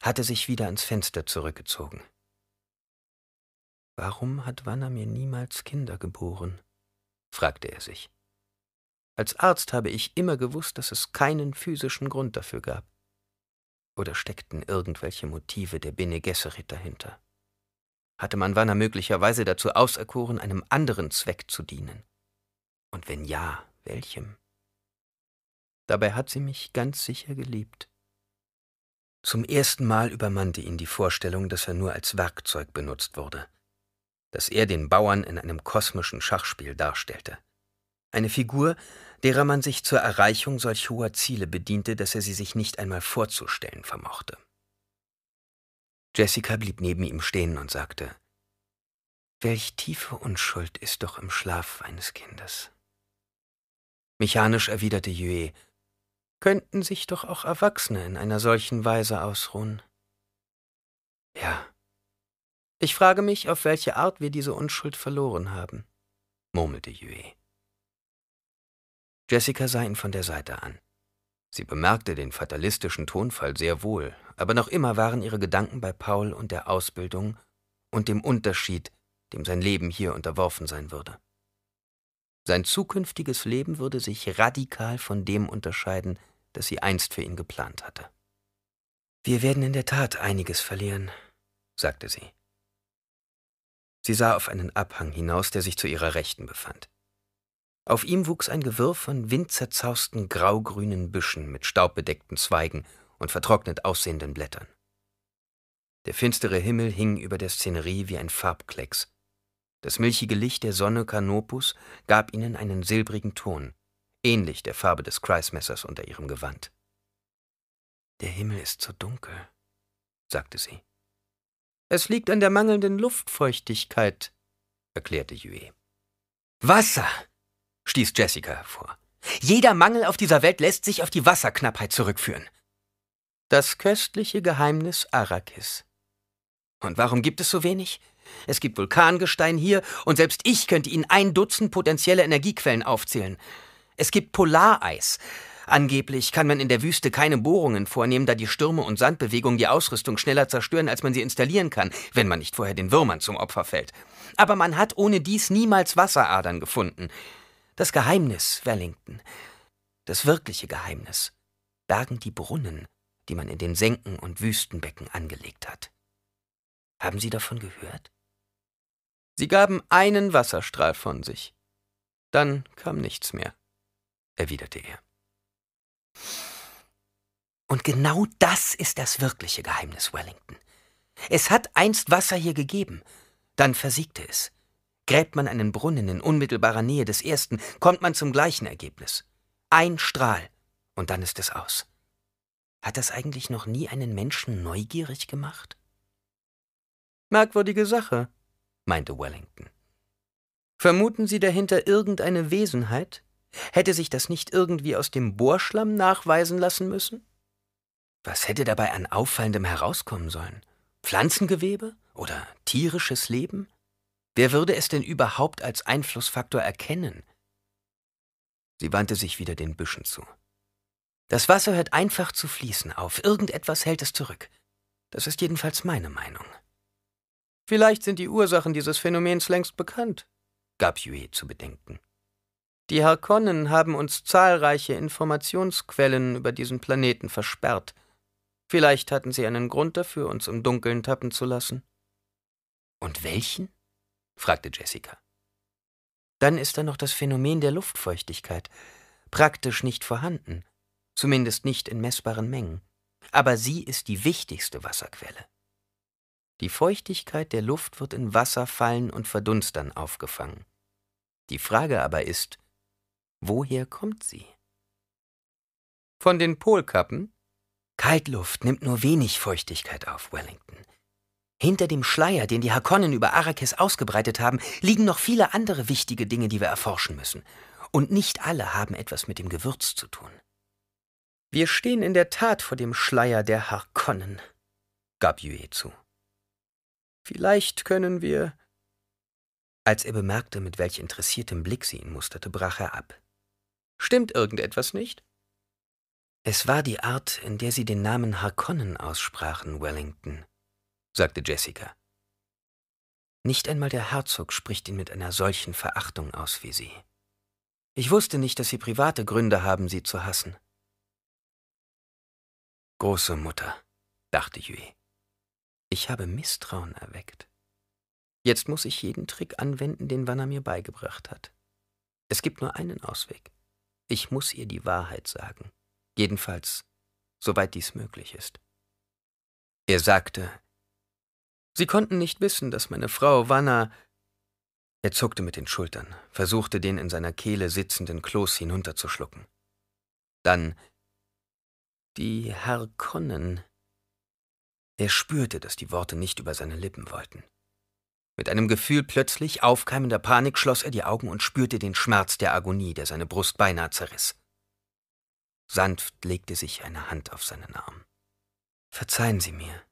[SPEAKER 2] hatte sich wieder ans Fenster zurückgezogen. Warum hat Wanner mir niemals Kinder geboren? fragte er sich. Als Arzt habe ich immer gewusst, dass es keinen physischen Grund dafür gab. Oder steckten irgendwelche Motive der Bene Gesserit dahinter? Hatte man Wanner möglicherweise dazu auserkoren, einem anderen Zweck zu dienen? Und wenn ja, welchem? Dabei hat sie mich ganz sicher geliebt. Zum ersten Mal übermannte ihn die Vorstellung, dass er nur als Werkzeug benutzt wurde, dass er den Bauern in einem kosmischen Schachspiel darstellte. Eine Figur, derer man sich zur Erreichung solch hoher Ziele bediente, dass er sie sich nicht einmal vorzustellen vermochte. Jessica blieb neben ihm stehen und sagte, Welch tiefe Unschuld ist doch im Schlaf eines Kindes. Mechanisch erwiderte Yue, könnten sich doch auch Erwachsene in einer solchen Weise ausruhen. Ja. Ich frage mich, auf welche Art wir diese Unschuld verloren haben, murmelte Yue. Jessica sah ihn von der Seite an. Sie bemerkte den fatalistischen Tonfall sehr wohl, aber noch immer waren ihre Gedanken bei Paul und der Ausbildung und dem Unterschied, dem sein Leben hier unterworfen sein würde. Sein zukünftiges Leben würde sich radikal von dem unterscheiden, das sie einst für ihn geplant hatte. Wir werden in der Tat einiges verlieren, sagte sie. Sie sah auf einen Abhang hinaus, der sich zu ihrer Rechten befand. Auf ihm wuchs ein Gewirr von windzerzausten graugrünen Büschen mit staubbedeckten Zweigen und vertrocknet aussehenden Blättern. Der finstere Himmel hing über der Szenerie wie ein Farbklecks. Das milchige Licht der Sonne Canopus gab ihnen einen silbrigen Ton, ähnlich der Farbe des Kreismessers unter ihrem Gewand. Der Himmel ist so dunkel, sagte sie. Es liegt an der mangelnden Luftfeuchtigkeit, erklärte Jue. Wasser, stieß Jessica hervor. Jeder Mangel auf dieser Welt lässt sich auf die Wasserknappheit zurückführen. Das köstliche Geheimnis Arrakis. Und warum gibt es so wenig? Es gibt Vulkangestein hier, und selbst ich könnte Ihnen ein Dutzend potenzielle Energiequellen aufzählen. Es gibt Polareis. Angeblich kann man in der Wüste keine Bohrungen vornehmen, da die Stürme und Sandbewegungen die Ausrüstung schneller zerstören, als man sie installieren kann, wenn man nicht vorher den Würmern zum Opfer fällt. Aber man hat ohne dies niemals Wasseradern gefunden. Das Geheimnis, Wellington, das wirkliche Geheimnis, bergen die Brunnen, die man in den Senken und Wüstenbecken angelegt hat. Haben Sie davon gehört? Sie gaben einen Wasserstrahl von sich. Dann kam nichts mehr, erwiderte er. Und genau das ist das wirkliche Geheimnis, Wellington. Es hat einst Wasser hier gegeben, dann versiegte es. Gräbt man einen Brunnen in unmittelbarer Nähe des ersten, kommt man zum gleichen Ergebnis. Ein Strahl und dann ist es aus. Hat das eigentlich noch nie einen Menschen neugierig gemacht? Merkwürdige Sache, meinte Wellington. Vermuten Sie dahinter irgendeine Wesenheit? Hätte sich das nicht irgendwie aus dem Bohrschlamm nachweisen lassen müssen? Was hätte dabei an Auffallendem herauskommen sollen? Pflanzengewebe oder tierisches Leben? Wer würde es denn überhaupt als Einflussfaktor erkennen? Sie wandte sich wieder den Büschen zu. Das Wasser hört einfach zu fließen auf, irgendetwas hält es zurück. Das ist jedenfalls meine Meinung. Vielleicht sind die Ursachen dieses Phänomens längst bekannt, gab Yue zu bedenken. Die Harkonnen haben uns zahlreiche Informationsquellen über diesen Planeten versperrt. Vielleicht hatten sie einen Grund dafür, uns im Dunkeln tappen zu lassen. Und welchen? fragte Jessica. Dann ist da noch das Phänomen der Luftfeuchtigkeit, praktisch nicht vorhanden, zumindest nicht in messbaren Mengen. Aber sie ist die wichtigste Wasserquelle. Die Feuchtigkeit der Luft wird in Wasserfallen und Verdunstern aufgefangen. Die Frage aber ist, woher kommt sie? Von den Polkappen? Kaltluft nimmt nur wenig Feuchtigkeit auf, Wellington. Hinter dem Schleier, den die Hakonnen über Arrakis ausgebreitet haben, liegen noch viele andere wichtige Dinge, die wir erforschen müssen. Und nicht alle haben etwas mit dem Gewürz zu tun. Wir stehen in der Tat vor dem Schleier der Harkonnen, gab Yue zu. Vielleicht können wir. Als er bemerkte, mit welch interessiertem Blick sie ihn musterte, brach er ab. Stimmt irgendetwas nicht? Es war die Art, in der sie den Namen Harkonnen aussprachen, Wellington sagte Jessica. Nicht einmal der Herzog spricht ihn mit einer solchen Verachtung aus wie Sie. Ich wusste nicht, dass Sie private Gründe haben, Sie zu hassen. Große Mutter, dachte Jui. Ich habe Misstrauen erweckt. Jetzt muss ich jeden Trick anwenden, den Wanner mir beigebracht hat. Es gibt nur einen Ausweg. Ich muss ihr die Wahrheit sagen. Jedenfalls, soweit dies möglich ist. Er sagte, Sie konnten nicht wissen, dass meine Frau Wanna. Er zuckte mit den Schultern, versuchte den in seiner Kehle sitzenden Kloß hinunterzuschlucken. Dann die Herkonnen. Er spürte, dass die Worte nicht über seine Lippen wollten. Mit einem Gefühl plötzlich aufkeimender Panik schloss er die Augen und spürte den Schmerz der Agonie, der seine Brust beinahe zerriss. Sanft legte sich eine Hand auf seinen Arm. Verzeihen Sie mir,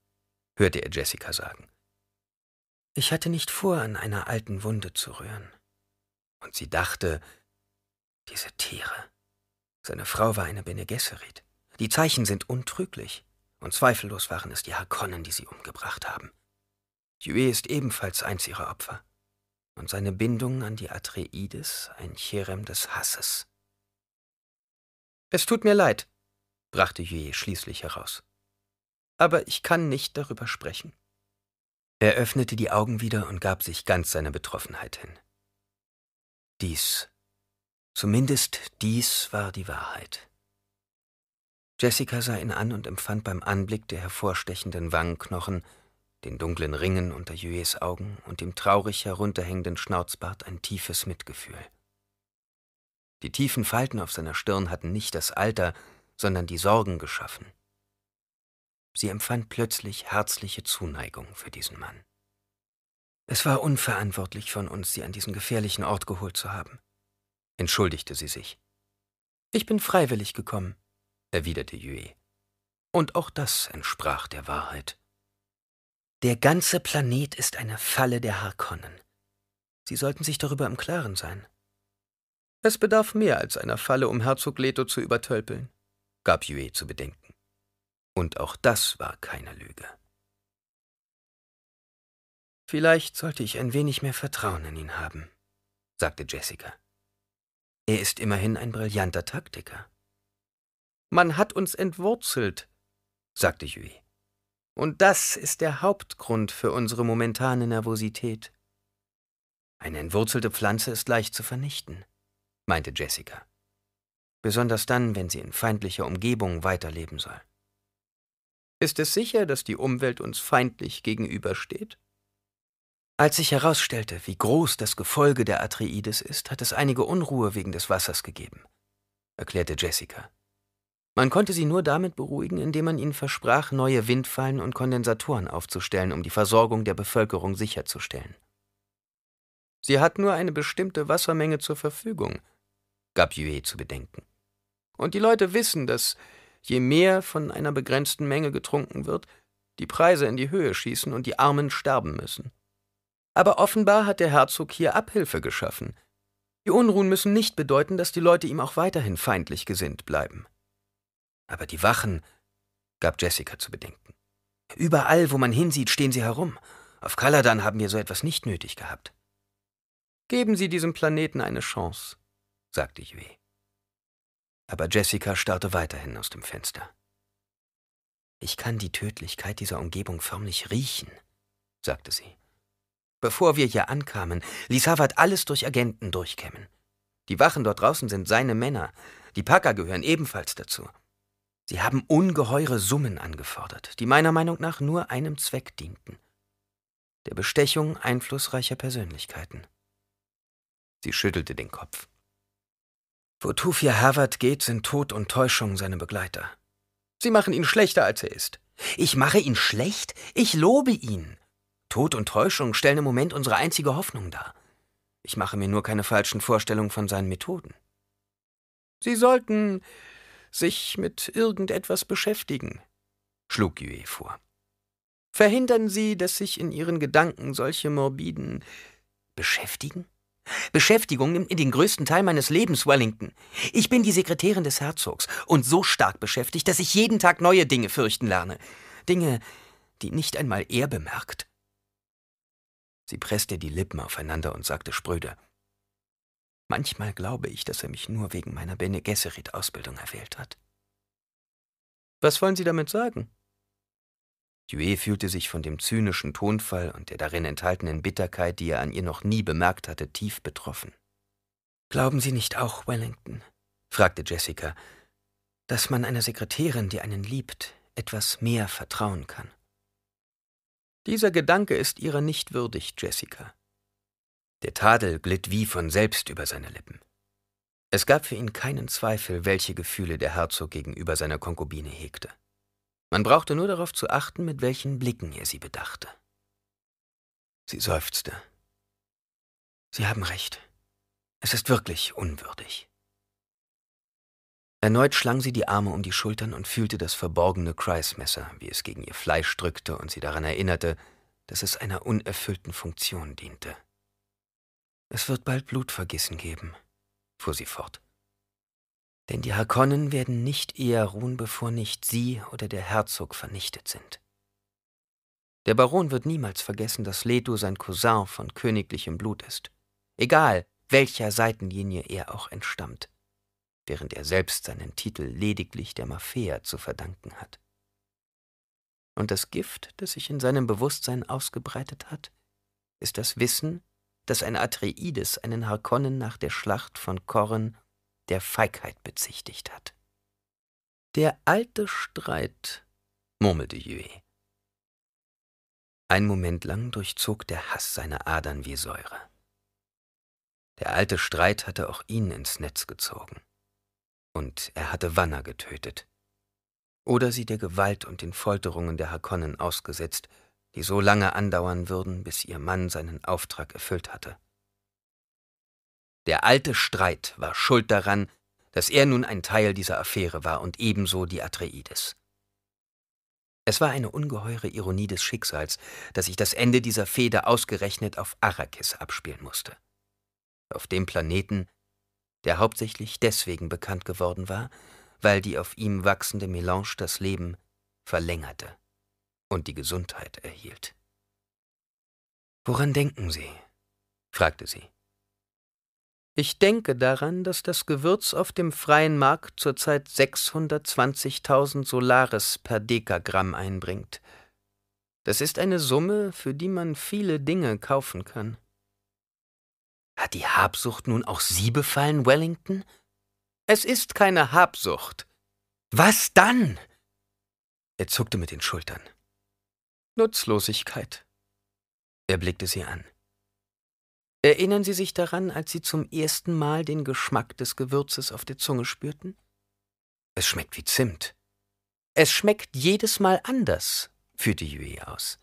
[SPEAKER 2] hörte er Jessica sagen. Ich hatte nicht vor, an einer alten Wunde zu rühren. Und sie dachte, diese Tiere. Seine Frau war eine Bene Gesserit. Die Zeichen sind untrüglich, und zweifellos waren es die Harkonnen, die sie umgebracht haben. Dewey ist ebenfalls eins ihrer Opfer. Und seine Bindung an die Atreides ein Cherem des Hasses. Es tut mir leid, brachte Jue schließlich heraus. Aber ich kann nicht darüber sprechen. Er öffnete die Augen wieder und gab sich ganz seiner Betroffenheit hin. Dies, zumindest dies war die Wahrheit. Jessica sah ihn an und empfand beim Anblick der hervorstechenden Wangenknochen, den dunklen Ringen unter Juets Augen und dem traurig herunterhängenden Schnauzbart ein tiefes Mitgefühl. Die tiefen Falten auf seiner Stirn hatten nicht das Alter, sondern die Sorgen geschaffen. Sie empfand plötzlich herzliche Zuneigung für diesen Mann. Es war unverantwortlich von uns, sie an diesen gefährlichen Ort geholt zu haben, entschuldigte sie sich. Ich bin freiwillig gekommen, erwiderte Yue. Und auch das entsprach der Wahrheit. Der ganze Planet ist eine Falle der Harkonnen. Sie sollten sich darüber im Klaren sein. Es bedarf mehr als einer Falle, um Herzog Leto zu übertölpeln, gab Yue zu bedenken. Und auch das war keine Lüge. Vielleicht sollte ich ein wenig mehr Vertrauen in ihn haben, sagte Jessica. Er ist immerhin ein brillanter Taktiker. Man hat uns entwurzelt, sagte Jui. Und das ist der Hauptgrund für unsere momentane Nervosität. Eine entwurzelte Pflanze ist leicht zu vernichten, meinte Jessica. Besonders dann, wenn sie in feindlicher Umgebung weiterleben soll. Ist es sicher, dass die Umwelt uns feindlich gegenübersteht? Als sich herausstellte, wie groß das Gefolge der Atreides ist, hat es einige Unruhe wegen des Wassers gegeben, erklärte Jessica. Man konnte sie nur damit beruhigen, indem man ihnen versprach, neue Windfallen und Kondensatoren aufzustellen, um die Versorgung der Bevölkerung sicherzustellen. Sie hat nur eine bestimmte Wassermenge zur Verfügung, gab Yue zu bedenken. Und die Leute wissen, dass je mehr von einer begrenzten Menge getrunken wird, die Preise in die Höhe schießen und die Armen sterben müssen. Aber offenbar hat der Herzog hier Abhilfe geschaffen. Die Unruhen müssen nicht bedeuten, dass die Leute ihm auch weiterhin feindlich gesinnt bleiben. Aber die Wachen, gab Jessica zu bedenken. Überall, wo man hinsieht, stehen sie herum. Auf Kaladan haben wir so etwas nicht nötig gehabt. Geben Sie diesem Planeten eine Chance, sagte ich weh aber Jessica starrte weiterhin aus dem Fenster. Ich kann die Tödlichkeit dieser Umgebung förmlich riechen, sagte sie. Bevor wir hier ankamen, ließ Harvard alles durch Agenten durchkämmen. Die Wachen dort draußen sind seine Männer. Die Packer gehören ebenfalls dazu. Sie haben ungeheure Summen angefordert, die meiner Meinung nach nur einem Zweck dienten. Der Bestechung einflussreicher Persönlichkeiten. Sie schüttelte den Kopf. Wo Tufia Harvard geht, sind Tod und Täuschung seine Begleiter. Sie machen ihn schlechter, als er ist. Ich mache ihn schlecht? Ich lobe ihn. Tod und Täuschung stellen im Moment unsere einzige Hoffnung dar. Ich mache mir nur keine falschen Vorstellungen von seinen Methoden. Sie sollten sich mit irgendetwas beschäftigen, schlug Yue vor. Verhindern Sie, dass sich in Ihren Gedanken solche morbiden beschäftigen? Beschäftigung nimmt mir den größten Teil meines Lebens, Wellington. Ich bin die Sekretärin des Herzogs und so stark beschäftigt, dass ich jeden Tag neue Dinge fürchten lerne. Dinge, die nicht einmal er bemerkt. Sie presste die Lippen aufeinander und sagte spröde. Manchmal glaube ich, dass er mich nur wegen meiner Bene Gesserit-Ausbildung erwählt hat. Was wollen Sie damit sagen? Due fühlte sich von dem zynischen Tonfall und der darin enthaltenen Bitterkeit, die er an ihr noch nie bemerkt hatte, tief betroffen. Glauben Sie nicht auch, Wellington, fragte Jessica, dass man einer Sekretärin, die einen liebt, etwas mehr vertrauen kann? Dieser Gedanke ist ihrer nicht würdig, Jessica. Der Tadel glitt wie von selbst über seine Lippen. Es gab für ihn keinen Zweifel, welche Gefühle der Herzog gegenüber seiner Konkubine hegte. Man brauchte nur darauf zu achten, mit welchen Blicken er sie bedachte. Sie seufzte. Sie haben recht. Es ist wirklich unwürdig. Erneut schlang sie die Arme um die Schultern und fühlte das verborgene Kreismesser, wie es gegen ihr Fleisch drückte und sie daran erinnerte, dass es einer unerfüllten Funktion diente. Es wird bald Blutvergissen geben, fuhr sie fort. Denn die Harkonnen werden nicht eher ruhen, bevor nicht sie oder der Herzog vernichtet sind. Der Baron wird niemals vergessen, dass Leto sein Cousin von königlichem Blut ist, egal welcher Seitenlinie er auch entstammt, während er selbst seinen Titel lediglich der Mafia zu verdanken hat. Und das Gift, das sich in seinem Bewusstsein ausgebreitet hat, ist das Wissen, dass ein Atreides einen Harkonnen nach der Schlacht von Korren der Feigheit bezichtigt hat. Der alte Streit, murmelte Jue. Ein Moment lang durchzog der Hass seine Adern wie Säure. Der alte Streit hatte auch ihn ins Netz gezogen. Und er hatte Wanna getötet. Oder sie der Gewalt und den Folterungen der Hakonnen ausgesetzt, die so lange andauern würden, bis ihr Mann seinen Auftrag erfüllt hatte. Der alte Streit war schuld daran, dass er nun ein Teil dieser Affäre war und ebenso die Atreides. Es war eine ungeheure Ironie des Schicksals, dass sich das Ende dieser Fehde ausgerechnet auf Arrakis abspielen musste. Auf dem Planeten, der hauptsächlich deswegen bekannt geworden war, weil die auf ihm wachsende Melange das Leben verlängerte und die Gesundheit erhielt. Woran denken Sie? fragte sie. Ich denke daran, dass das Gewürz auf dem freien Markt zurzeit 620.000 Solaris per Dekagramm einbringt. Das ist eine Summe, für die man viele Dinge kaufen kann. Hat die Habsucht nun auch Sie befallen, Wellington? Es ist keine Habsucht. Was dann? Er zuckte mit den Schultern. Nutzlosigkeit. Er blickte sie an. Erinnern Sie sich daran, als Sie zum ersten Mal den Geschmack des Gewürzes auf der Zunge spürten? Es schmeckt wie Zimt. Es schmeckt jedes Mal anders, führte Yue aus.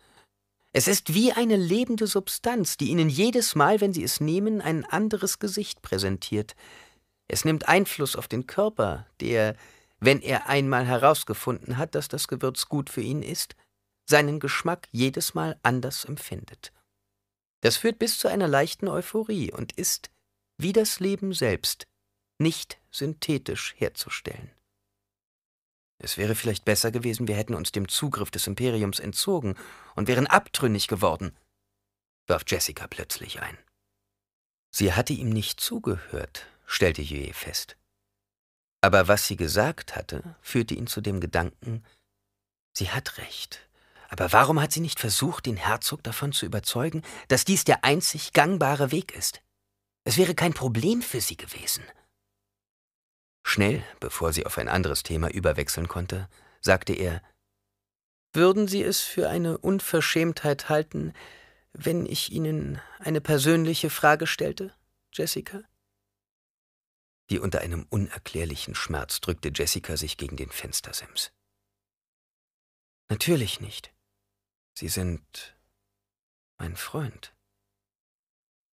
[SPEAKER 2] Es ist wie eine lebende Substanz, die Ihnen jedes Mal, wenn Sie es nehmen, ein anderes Gesicht präsentiert. Es nimmt Einfluss auf den Körper, der, wenn er einmal herausgefunden hat, dass das Gewürz gut für ihn ist, seinen Geschmack jedes Mal anders empfindet. Das führt bis zu einer leichten Euphorie und ist, wie das Leben selbst, nicht synthetisch herzustellen. Es wäre vielleicht besser gewesen, wir hätten uns dem Zugriff des Imperiums entzogen und wären abtrünnig geworden, warf Jessica plötzlich ein. Sie hatte ihm nicht zugehört, stellte Jue fest. Aber was sie gesagt hatte, führte ihn zu dem Gedanken, sie hat recht.
[SPEAKER 1] Aber warum hat
[SPEAKER 2] sie nicht versucht, den Herzog davon zu überzeugen, dass dies der einzig gangbare Weg ist? Es wäre kein Problem für sie gewesen. Schnell, bevor sie auf ein anderes Thema überwechseln konnte, sagte er Würden Sie es für eine Unverschämtheit halten, wenn ich Ihnen eine persönliche Frage stellte, Jessica? Wie unter einem unerklärlichen Schmerz drückte Jessica sich gegen den Fenstersims. Natürlich nicht. Sie sind mein Freund.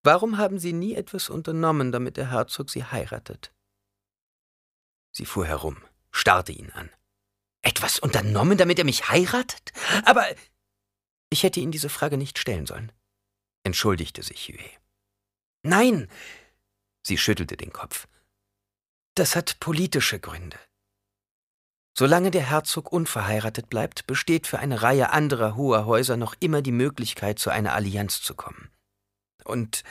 [SPEAKER 2] Warum haben Sie nie etwas unternommen, damit der Herzog Sie heiratet? Sie fuhr herum, starrte ihn an. Etwas unternommen, damit er mich heiratet? Aber ich hätte Ihnen diese Frage nicht stellen sollen, entschuldigte sich Yue. Nein, sie schüttelte den Kopf. Das hat politische Gründe. Solange der Herzog unverheiratet bleibt, besteht für eine Reihe anderer hoher Häuser noch immer die Möglichkeit, zu einer Allianz zu kommen. Und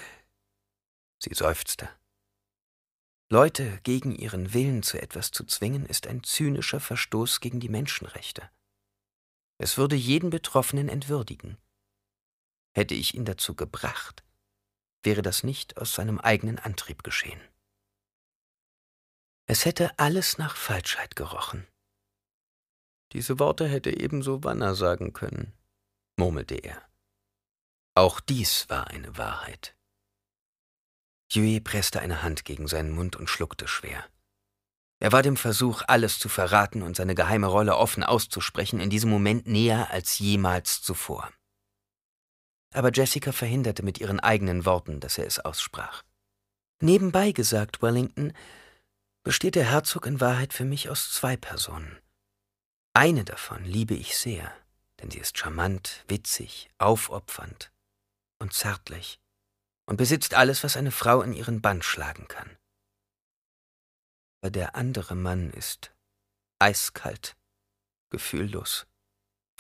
[SPEAKER 2] sie seufzte. Leute gegen ihren Willen zu etwas zu zwingen, ist ein zynischer Verstoß gegen die Menschenrechte. Es würde jeden Betroffenen entwürdigen. Hätte ich ihn dazu gebracht, wäre das nicht aus seinem eigenen Antrieb geschehen. Es hätte alles nach Falschheit gerochen. Diese Worte hätte ebenso Wanner sagen können, murmelte er. Auch dies war eine Wahrheit. Yue presste eine Hand gegen seinen Mund und schluckte schwer. Er war dem Versuch, alles zu verraten und seine geheime Rolle offen auszusprechen, in diesem Moment näher als jemals zuvor. Aber Jessica verhinderte mit ihren eigenen Worten, dass er es aussprach. Nebenbei gesagt, Wellington, besteht der Herzog in Wahrheit für mich aus zwei Personen. Eine davon liebe ich sehr, denn sie ist charmant, witzig, aufopfernd und zärtlich und besitzt alles, was eine Frau in ihren Bann schlagen kann. Aber der andere Mann ist eiskalt, gefühllos,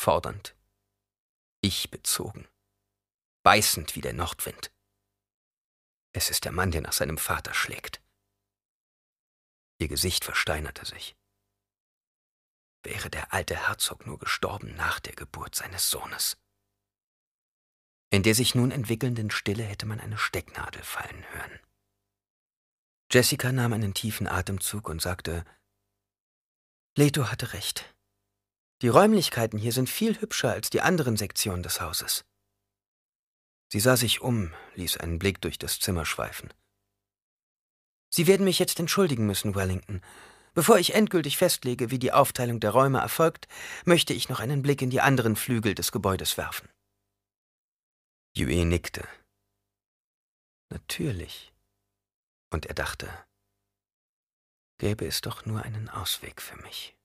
[SPEAKER 2] fordernd, ich-bezogen, beißend wie der Nordwind. Es ist der Mann, der nach seinem Vater schlägt. Ihr Gesicht versteinerte sich wäre der alte Herzog nur gestorben nach der Geburt seines Sohnes. In der sich nun entwickelnden Stille hätte man eine Stecknadel fallen hören. Jessica nahm einen tiefen Atemzug und sagte, Leto hatte recht. Die Räumlichkeiten hier sind viel hübscher als die anderen Sektionen des Hauses. Sie sah sich um, ließ einen Blick durch das Zimmer schweifen. Sie werden mich jetzt entschuldigen müssen, Wellington. Bevor ich endgültig festlege, wie die Aufteilung der Räume erfolgt, möchte ich noch einen Blick in die anderen Flügel des Gebäudes werfen. Yue nickte. Natürlich. Und er dachte, gäbe es doch nur einen Ausweg für mich.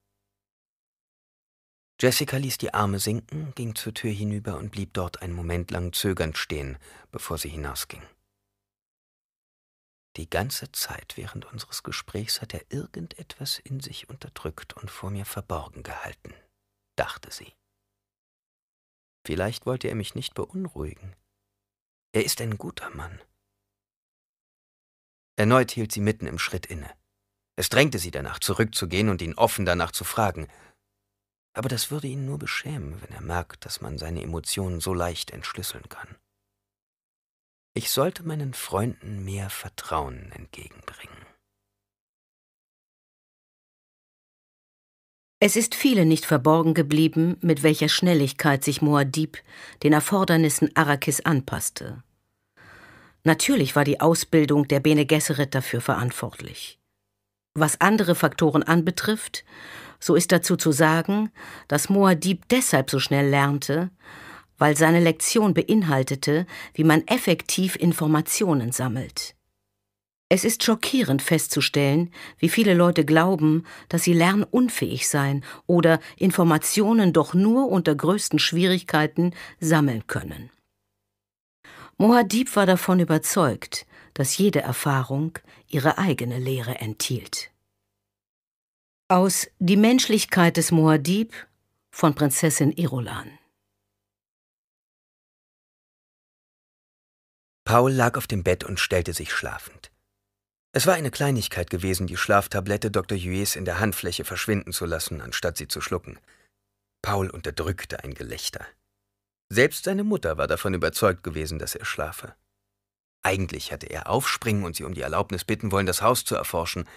[SPEAKER 2] Jessica ließ die Arme sinken, ging zur Tür hinüber und blieb dort einen Moment lang zögernd stehen, bevor sie hinausging. Die ganze Zeit während unseres Gesprächs hat er irgendetwas in sich unterdrückt und vor mir verborgen gehalten, dachte sie. Vielleicht wollte er mich nicht beunruhigen. Er ist ein guter Mann. Erneut hielt sie mitten im Schritt inne. Es drängte sie danach, zurückzugehen und ihn offen danach zu fragen. Aber das würde ihn nur beschämen, wenn er merkt, dass man seine Emotionen so leicht entschlüsseln kann. Ich sollte meinen Freunden mehr Vertrauen entgegenbringen.
[SPEAKER 1] Es ist vielen nicht verborgen geblieben, mit welcher Schnelligkeit sich Moadib den Erfordernissen Arakis anpasste. Natürlich war die Ausbildung der Bene Gesserit dafür verantwortlich. Was andere Faktoren anbetrifft, so ist dazu zu sagen, dass Moadib deshalb so schnell lernte, weil seine Lektion beinhaltete, wie man effektiv Informationen sammelt. Es ist schockierend festzustellen, wie viele Leute glauben, dass sie lernunfähig seien oder Informationen doch nur unter größten Schwierigkeiten sammeln können. Mohadib war davon überzeugt, dass jede Erfahrung ihre eigene Lehre enthielt. Aus Die Menschlichkeit des Mohadib von Prinzessin Irolan.
[SPEAKER 2] Paul lag auf dem Bett und stellte sich schlafend. Es war eine Kleinigkeit gewesen, die Schlaftablette Dr. Hues in der Handfläche verschwinden zu lassen, anstatt sie zu schlucken. Paul unterdrückte ein Gelächter. Selbst seine Mutter war davon überzeugt gewesen, dass er schlafe. Eigentlich hatte er aufspringen und sie um die Erlaubnis bitten wollen, das Haus zu erforschen,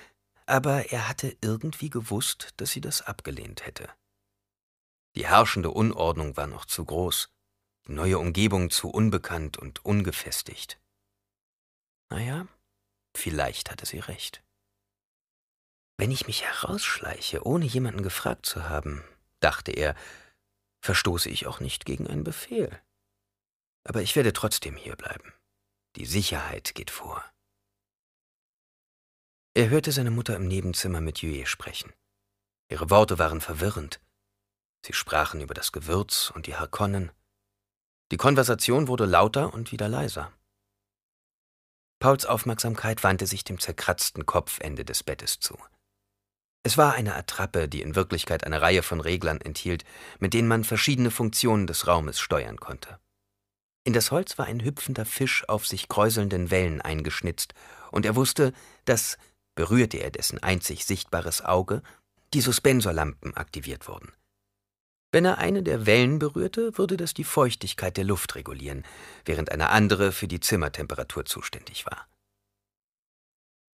[SPEAKER 2] aber er hatte irgendwie gewusst, dass sie das abgelehnt hätte. Die herrschende Unordnung war noch zu groß die neue Umgebung zu unbekannt und ungefestigt. Naja, vielleicht hatte sie recht. Wenn ich mich herausschleiche, ohne jemanden gefragt zu haben, dachte er, verstoße ich auch nicht gegen einen Befehl. Aber ich werde trotzdem hierbleiben. Die Sicherheit geht vor. Er hörte seine Mutter im Nebenzimmer mit Jue sprechen. Ihre Worte waren verwirrend. Sie sprachen über das Gewürz und die Harkonnen, die Konversation wurde lauter und wieder leiser. Pauls Aufmerksamkeit wandte sich dem zerkratzten Kopfende des Bettes zu. Es war eine Attrappe, die in Wirklichkeit eine Reihe von Reglern enthielt, mit denen man verschiedene Funktionen des Raumes steuern konnte. In das Holz war ein hüpfender Fisch auf sich kräuselnden Wellen eingeschnitzt, und er wusste, dass, berührte er dessen einzig sichtbares Auge, die Suspensorlampen aktiviert wurden. Wenn er eine der Wellen berührte, würde das die Feuchtigkeit der Luft regulieren, während eine andere für die Zimmertemperatur zuständig war.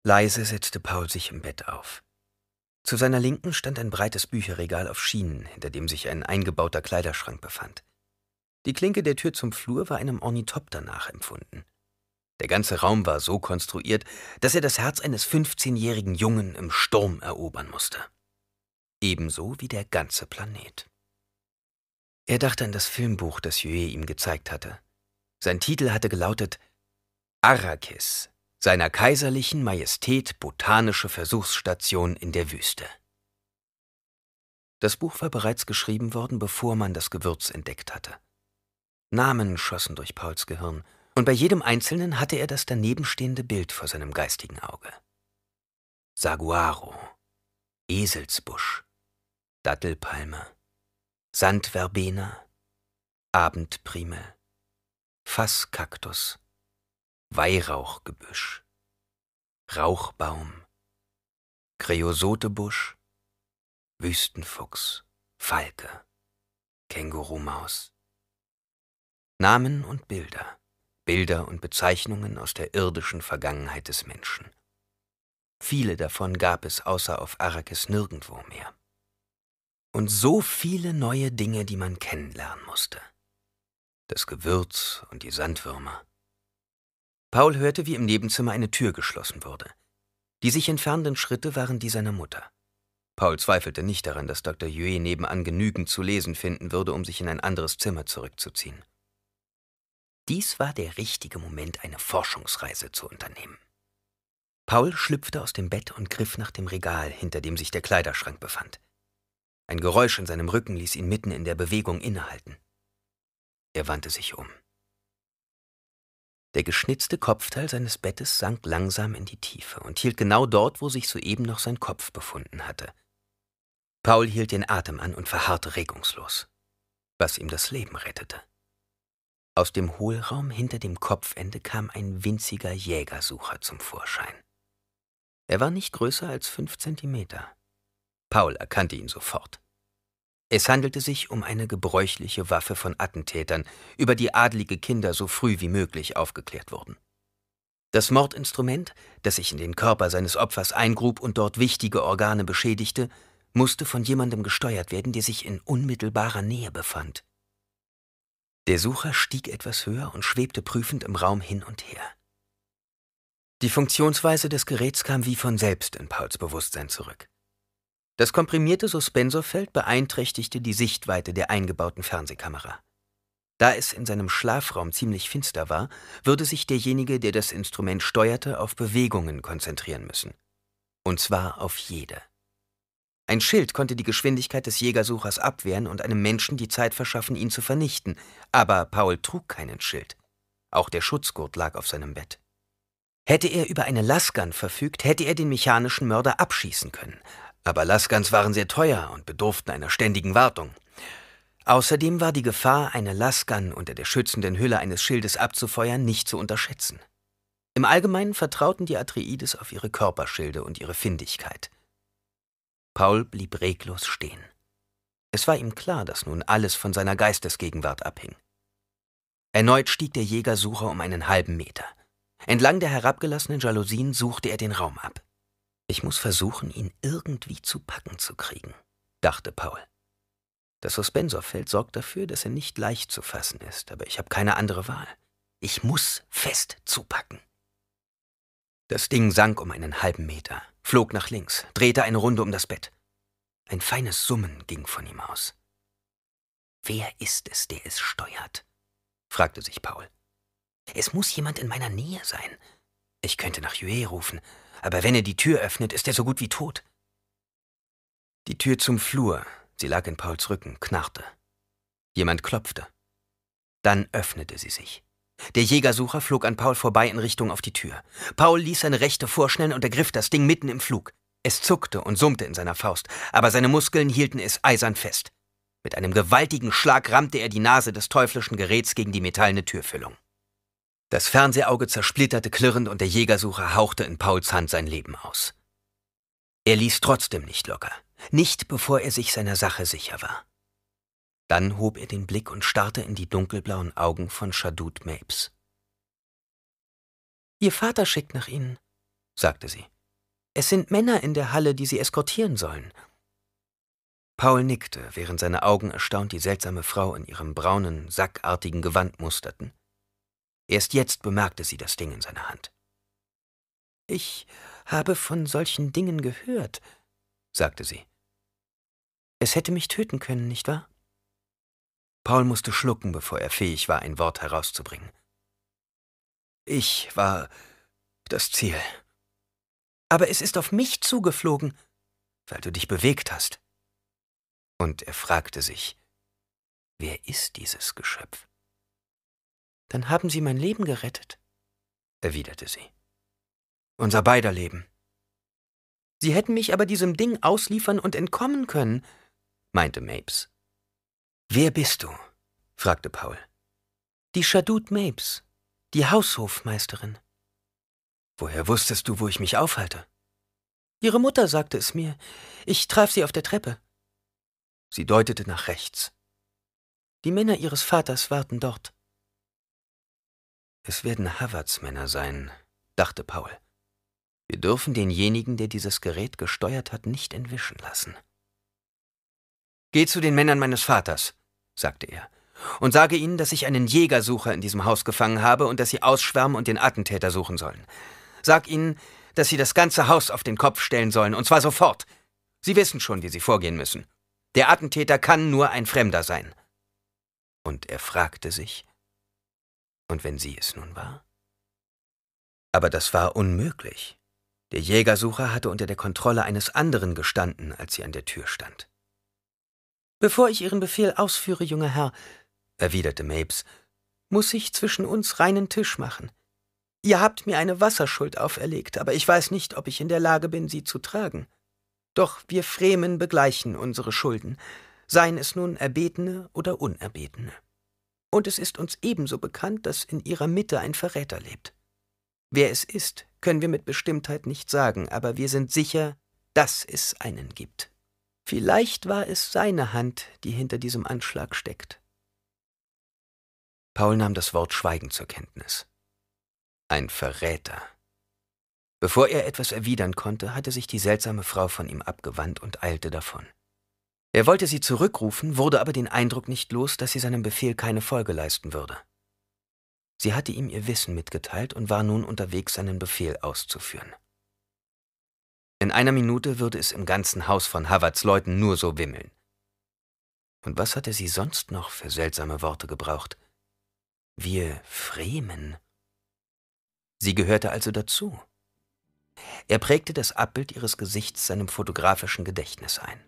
[SPEAKER 2] Leise setzte Paul sich im Bett auf. Zu seiner Linken stand ein breites Bücherregal auf Schienen, hinter dem sich ein eingebauter Kleiderschrank befand. Die Klinke der Tür zum Flur war einem Ornithopter nachempfunden. Der ganze Raum war so konstruiert, dass er das Herz eines 15-jährigen Jungen im Sturm erobern musste. Ebenso wie der ganze Planet. Er dachte an das Filmbuch, das Jue ihm gezeigt hatte. Sein Titel hatte gelautet Arrakis, seiner kaiserlichen Majestät botanische Versuchsstation in der Wüste. Das Buch war bereits geschrieben worden, bevor man das Gewürz entdeckt hatte. Namen schossen durch Pauls Gehirn, und bei jedem einzelnen hatte er das danebenstehende Bild vor seinem geistigen Auge. Saguaro, Eselsbusch, Dattelpalme, Sandverbena, Abendprime, Fasskaktus, Weihrauchgebüsch, Rauchbaum, Kreosotebusch, Wüstenfuchs, Falke, Kängurumaus. Namen und Bilder, Bilder und Bezeichnungen aus der irdischen Vergangenheit des Menschen. Viele davon gab es außer auf Arrakis nirgendwo mehr und so viele neue Dinge, die man kennenlernen musste. Das Gewürz und die Sandwürmer. Paul hörte, wie im Nebenzimmer eine Tür geschlossen wurde. Die sich entfernenden Schritte waren die seiner Mutter. Paul zweifelte nicht daran, dass Dr. Yue nebenan genügend zu lesen finden würde, um sich in ein anderes Zimmer zurückzuziehen. Dies war der richtige Moment, eine Forschungsreise zu unternehmen. Paul schlüpfte aus dem Bett und griff nach dem Regal, hinter dem sich der Kleiderschrank befand. Ein Geräusch in seinem Rücken ließ ihn mitten in der Bewegung innehalten. Er wandte sich um. Der geschnitzte Kopfteil seines Bettes sank langsam in die Tiefe und hielt genau dort, wo sich soeben noch sein Kopf befunden hatte. Paul hielt den Atem an und verharrte regungslos, was ihm das Leben rettete. Aus dem Hohlraum hinter dem Kopfende kam ein winziger Jägersucher zum Vorschein. Er war nicht größer als fünf Zentimeter Paul erkannte ihn sofort. Es handelte sich um eine gebräuchliche Waffe von Attentätern, über die adlige Kinder so früh wie möglich aufgeklärt wurden. Das Mordinstrument, das sich in den Körper seines Opfers eingrub und dort wichtige Organe beschädigte, musste von jemandem gesteuert werden, der sich in unmittelbarer Nähe befand. Der Sucher stieg etwas höher und schwebte prüfend im Raum hin und her. Die Funktionsweise des Geräts kam wie von selbst in Pauls Bewusstsein zurück. Das komprimierte Suspensorfeld beeinträchtigte die Sichtweite der eingebauten Fernsehkamera. Da es in seinem Schlafraum ziemlich finster war, würde sich derjenige, der das Instrument steuerte, auf Bewegungen konzentrieren müssen. Und zwar auf jede. Ein Schild konnte die Geschwindigkeit des Jägersuchers abwehren und einem Menschen die Zeit verschaffen, ihn zu vernichten, aber Paul trug keinen Schild. Auch der Schutzgurt lag auf seinem Bett. Hätte er über eine Lasgun verfügt, hätte er den mechanischen Mörder abschießen können, aber Laskans waren sehr teuer und bedurften einer ständigen Wartung. Außerdem war die Gefahr, eine Laskan unter der schützenden Hülle eines Schildes abzufeuern, nicht zu unterschätzen. Im Allgemeinen vertrauten die Atreides auf ihre Körperschilde und ihre Findigkeit. Paul blieb reglos stehen. Es war ihm klar, dass nun alles von seiner Geistesgegenwart abhing. Erneut stieg der Jägersucher um einen halben Meter. Entlang der herabgelassenen Jalousien suchte er den Raum ab. Ich muss versuchen, ihn irgendwie zu packen zu kriegen, dachte Paul. Das Suspensorfeld sorgt dafür, dass er nicht leicht zu fassen ist, aber ich habe keine andere Wahl. Ich muss fest zupacken. Das Ding sank um einen halben Meter, flog nach links, drehte eine Runde um das Bett. Ein feines Summen ging von ihm aus. Wer ist es, der es steuert? fragte sich Paul. Es muss jemand in meiner Nähe sein. Ich könnte nach Jue rufen, aber wenn er die Tür öffnet, ist er so gut wie tot. Die Tür zum Flur, sie lag in Pauls Rücken, knarrte. Jemand klopfte. Dann öffnete sie sich. Der Jägersucher flog an Paul vorbei in Richtung auf die Tür. Paul ließ seine Rechte vorschnellen und ergriff das Ding mitten im Flug. Es zuckte und summte in seiner Faust, aber seine Muskeln hielten es eisern fest. Mit einem gewaltigen Schlag rammte er die Nase des teuflischen Geräts gegen die metallene Türfüllung. Das Fernsehauge zersplitterte klirrend und der Jägersucher hauchte in Pauls Hand sein Leben aus. Er ließ trotzdem nicht locker, nicht bevor er sich seiner Sache sicher war. Dann hob er den Blick und starrte in die dunkelblauen Augen von Shadut Mapes. Ihr Vater schickt nach Ihnen, sagte sie. Es sind Männer in der Halle, die Sie eskortieren sollen. Paul nickte, während seine Augen erstaunt die seltsame Frau in ihrem braunen, sackartigen Gewand musterten. Erst jetzt bemerkte sie das Ding in seiner Hand. Ich habe von solchen Dingen gehört, sagte sie. Es hätte mich töten können, nicht wahr? Paul musste schlucken, bevor er fähig war, ein Wort herauszubringen. Ich war das Ziel. Aber es ist auf mich zugeflogen, weil du dich bewegt hast. Und er fragte sich, wer ist dieses Geschöpf? Dann haben Sie mein Leben gerettet, erwiderte sie. Unser beider Leben. Sie hätten mich aber diesem Ding ausliefern und entkommen können, meinte Mapes. Wer bist du? fragte Paul. Die Schadut Mapes, die Haushofmeisterin. Woher wusstest du, wo ich mich aufhalte? Ihre Mutter sagte es mir. Ich traf sie auf der Treppe. Sie deutete nach rechts. Die Männer ihres Vaters warten dort. Es werden Howards Männer sein, dachte Paul. Wir dürfen denjenigen, der dieses Gerät gesteuert hat, nicht entwischen lassen. Geh zu den Männern meines Vaters, sagte er, und sage ihnen, dass ich einen Jägersucher in diesem Haus gefangen habe und dass sie ausschwärmen und den Attentäter suchen sollen. Sag ihnen, dass sie das ganze Haus auf den Kopf stellen sollen, und zwar sofort. Sie wissen schon, wie sie vorgehen müssen. Der Attentäter kann nur ein Fremder sein. Und er fragte sich, und wenn sie es nun war? Aber das war unmöglich. Der Jägersucher hatte unter der Kontrolle eines anderen gestanden, als sie an der Tür stand. Bevor ich Ihren Befehl ausführe, junger Herr, erwiderte Mapes, muss ich zwischen uns reinen Tisch machen. Ihr habt mir eine Wasserschuld auferlegt, aber ich weiß nicht, ob ich in der Lage bin, sie zu tragen. Doch wir Fremen begleichen unsere Schulden, seien es nun erbetene oder unerbetene. Und es ist uns ebenso bekannt, dass in ihrer Mitte ein Verräter lebt. Wer es ist, können wir mit Bestimmtheit nicht sagen, aber wir sind sicher, dass es einen gibt. Vielleicht war es seine Hand, die hinter diesem Anschlag steckt. Paul nahm das Wort Schweigen zur Kenntnis. Ein Verräter. Bevor er etwas erwidern konnte, hatte sich die seltsame Frau von ihm abgewandt und eilte davon. Er wollte sie zurückrufen, wurde aber den Eindruck nicht los, dass sie seinem Befehl keine Folge leisten würde. Sie hatte ihm ihr Wissen mitgeteilt und war nun unterwegs, seinen Befehl auszuführen. In einer Minute würde es im ganzen Haus von Havertz Leuten nur so wimmeln. Und was hatte sie sonst noch für seltsame Worte gebraucht? Wir Fremen. Sie gehörte also dazu. Er prägte das Abbild ihres Gesichts seinem fotografischen Gedächtnis ein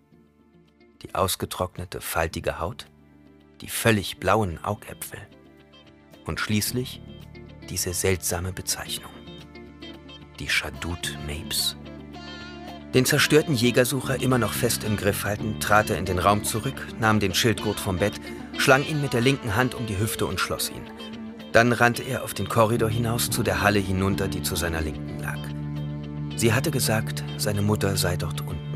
[SPEAKER 2] die ausgetrocknete, faltige Haut, die völlig blauen Augäpfel und schließlich diese seltsame Bezeichnung, die Shadut Mapes. Den zerstörten Jägersucher immer noch fest im Griff halten, trat er in den Raum zurück, nahm den Schildgurt vom Bett, schlang ihn mit der linken Hand um die Hüfte und schloss ihn. Dann rannte er auf den Korridor hinaus zu der Halle hinunter, die zu seiner Linken lag. Sie hatte gesagt, seine Mutter sei dort unten.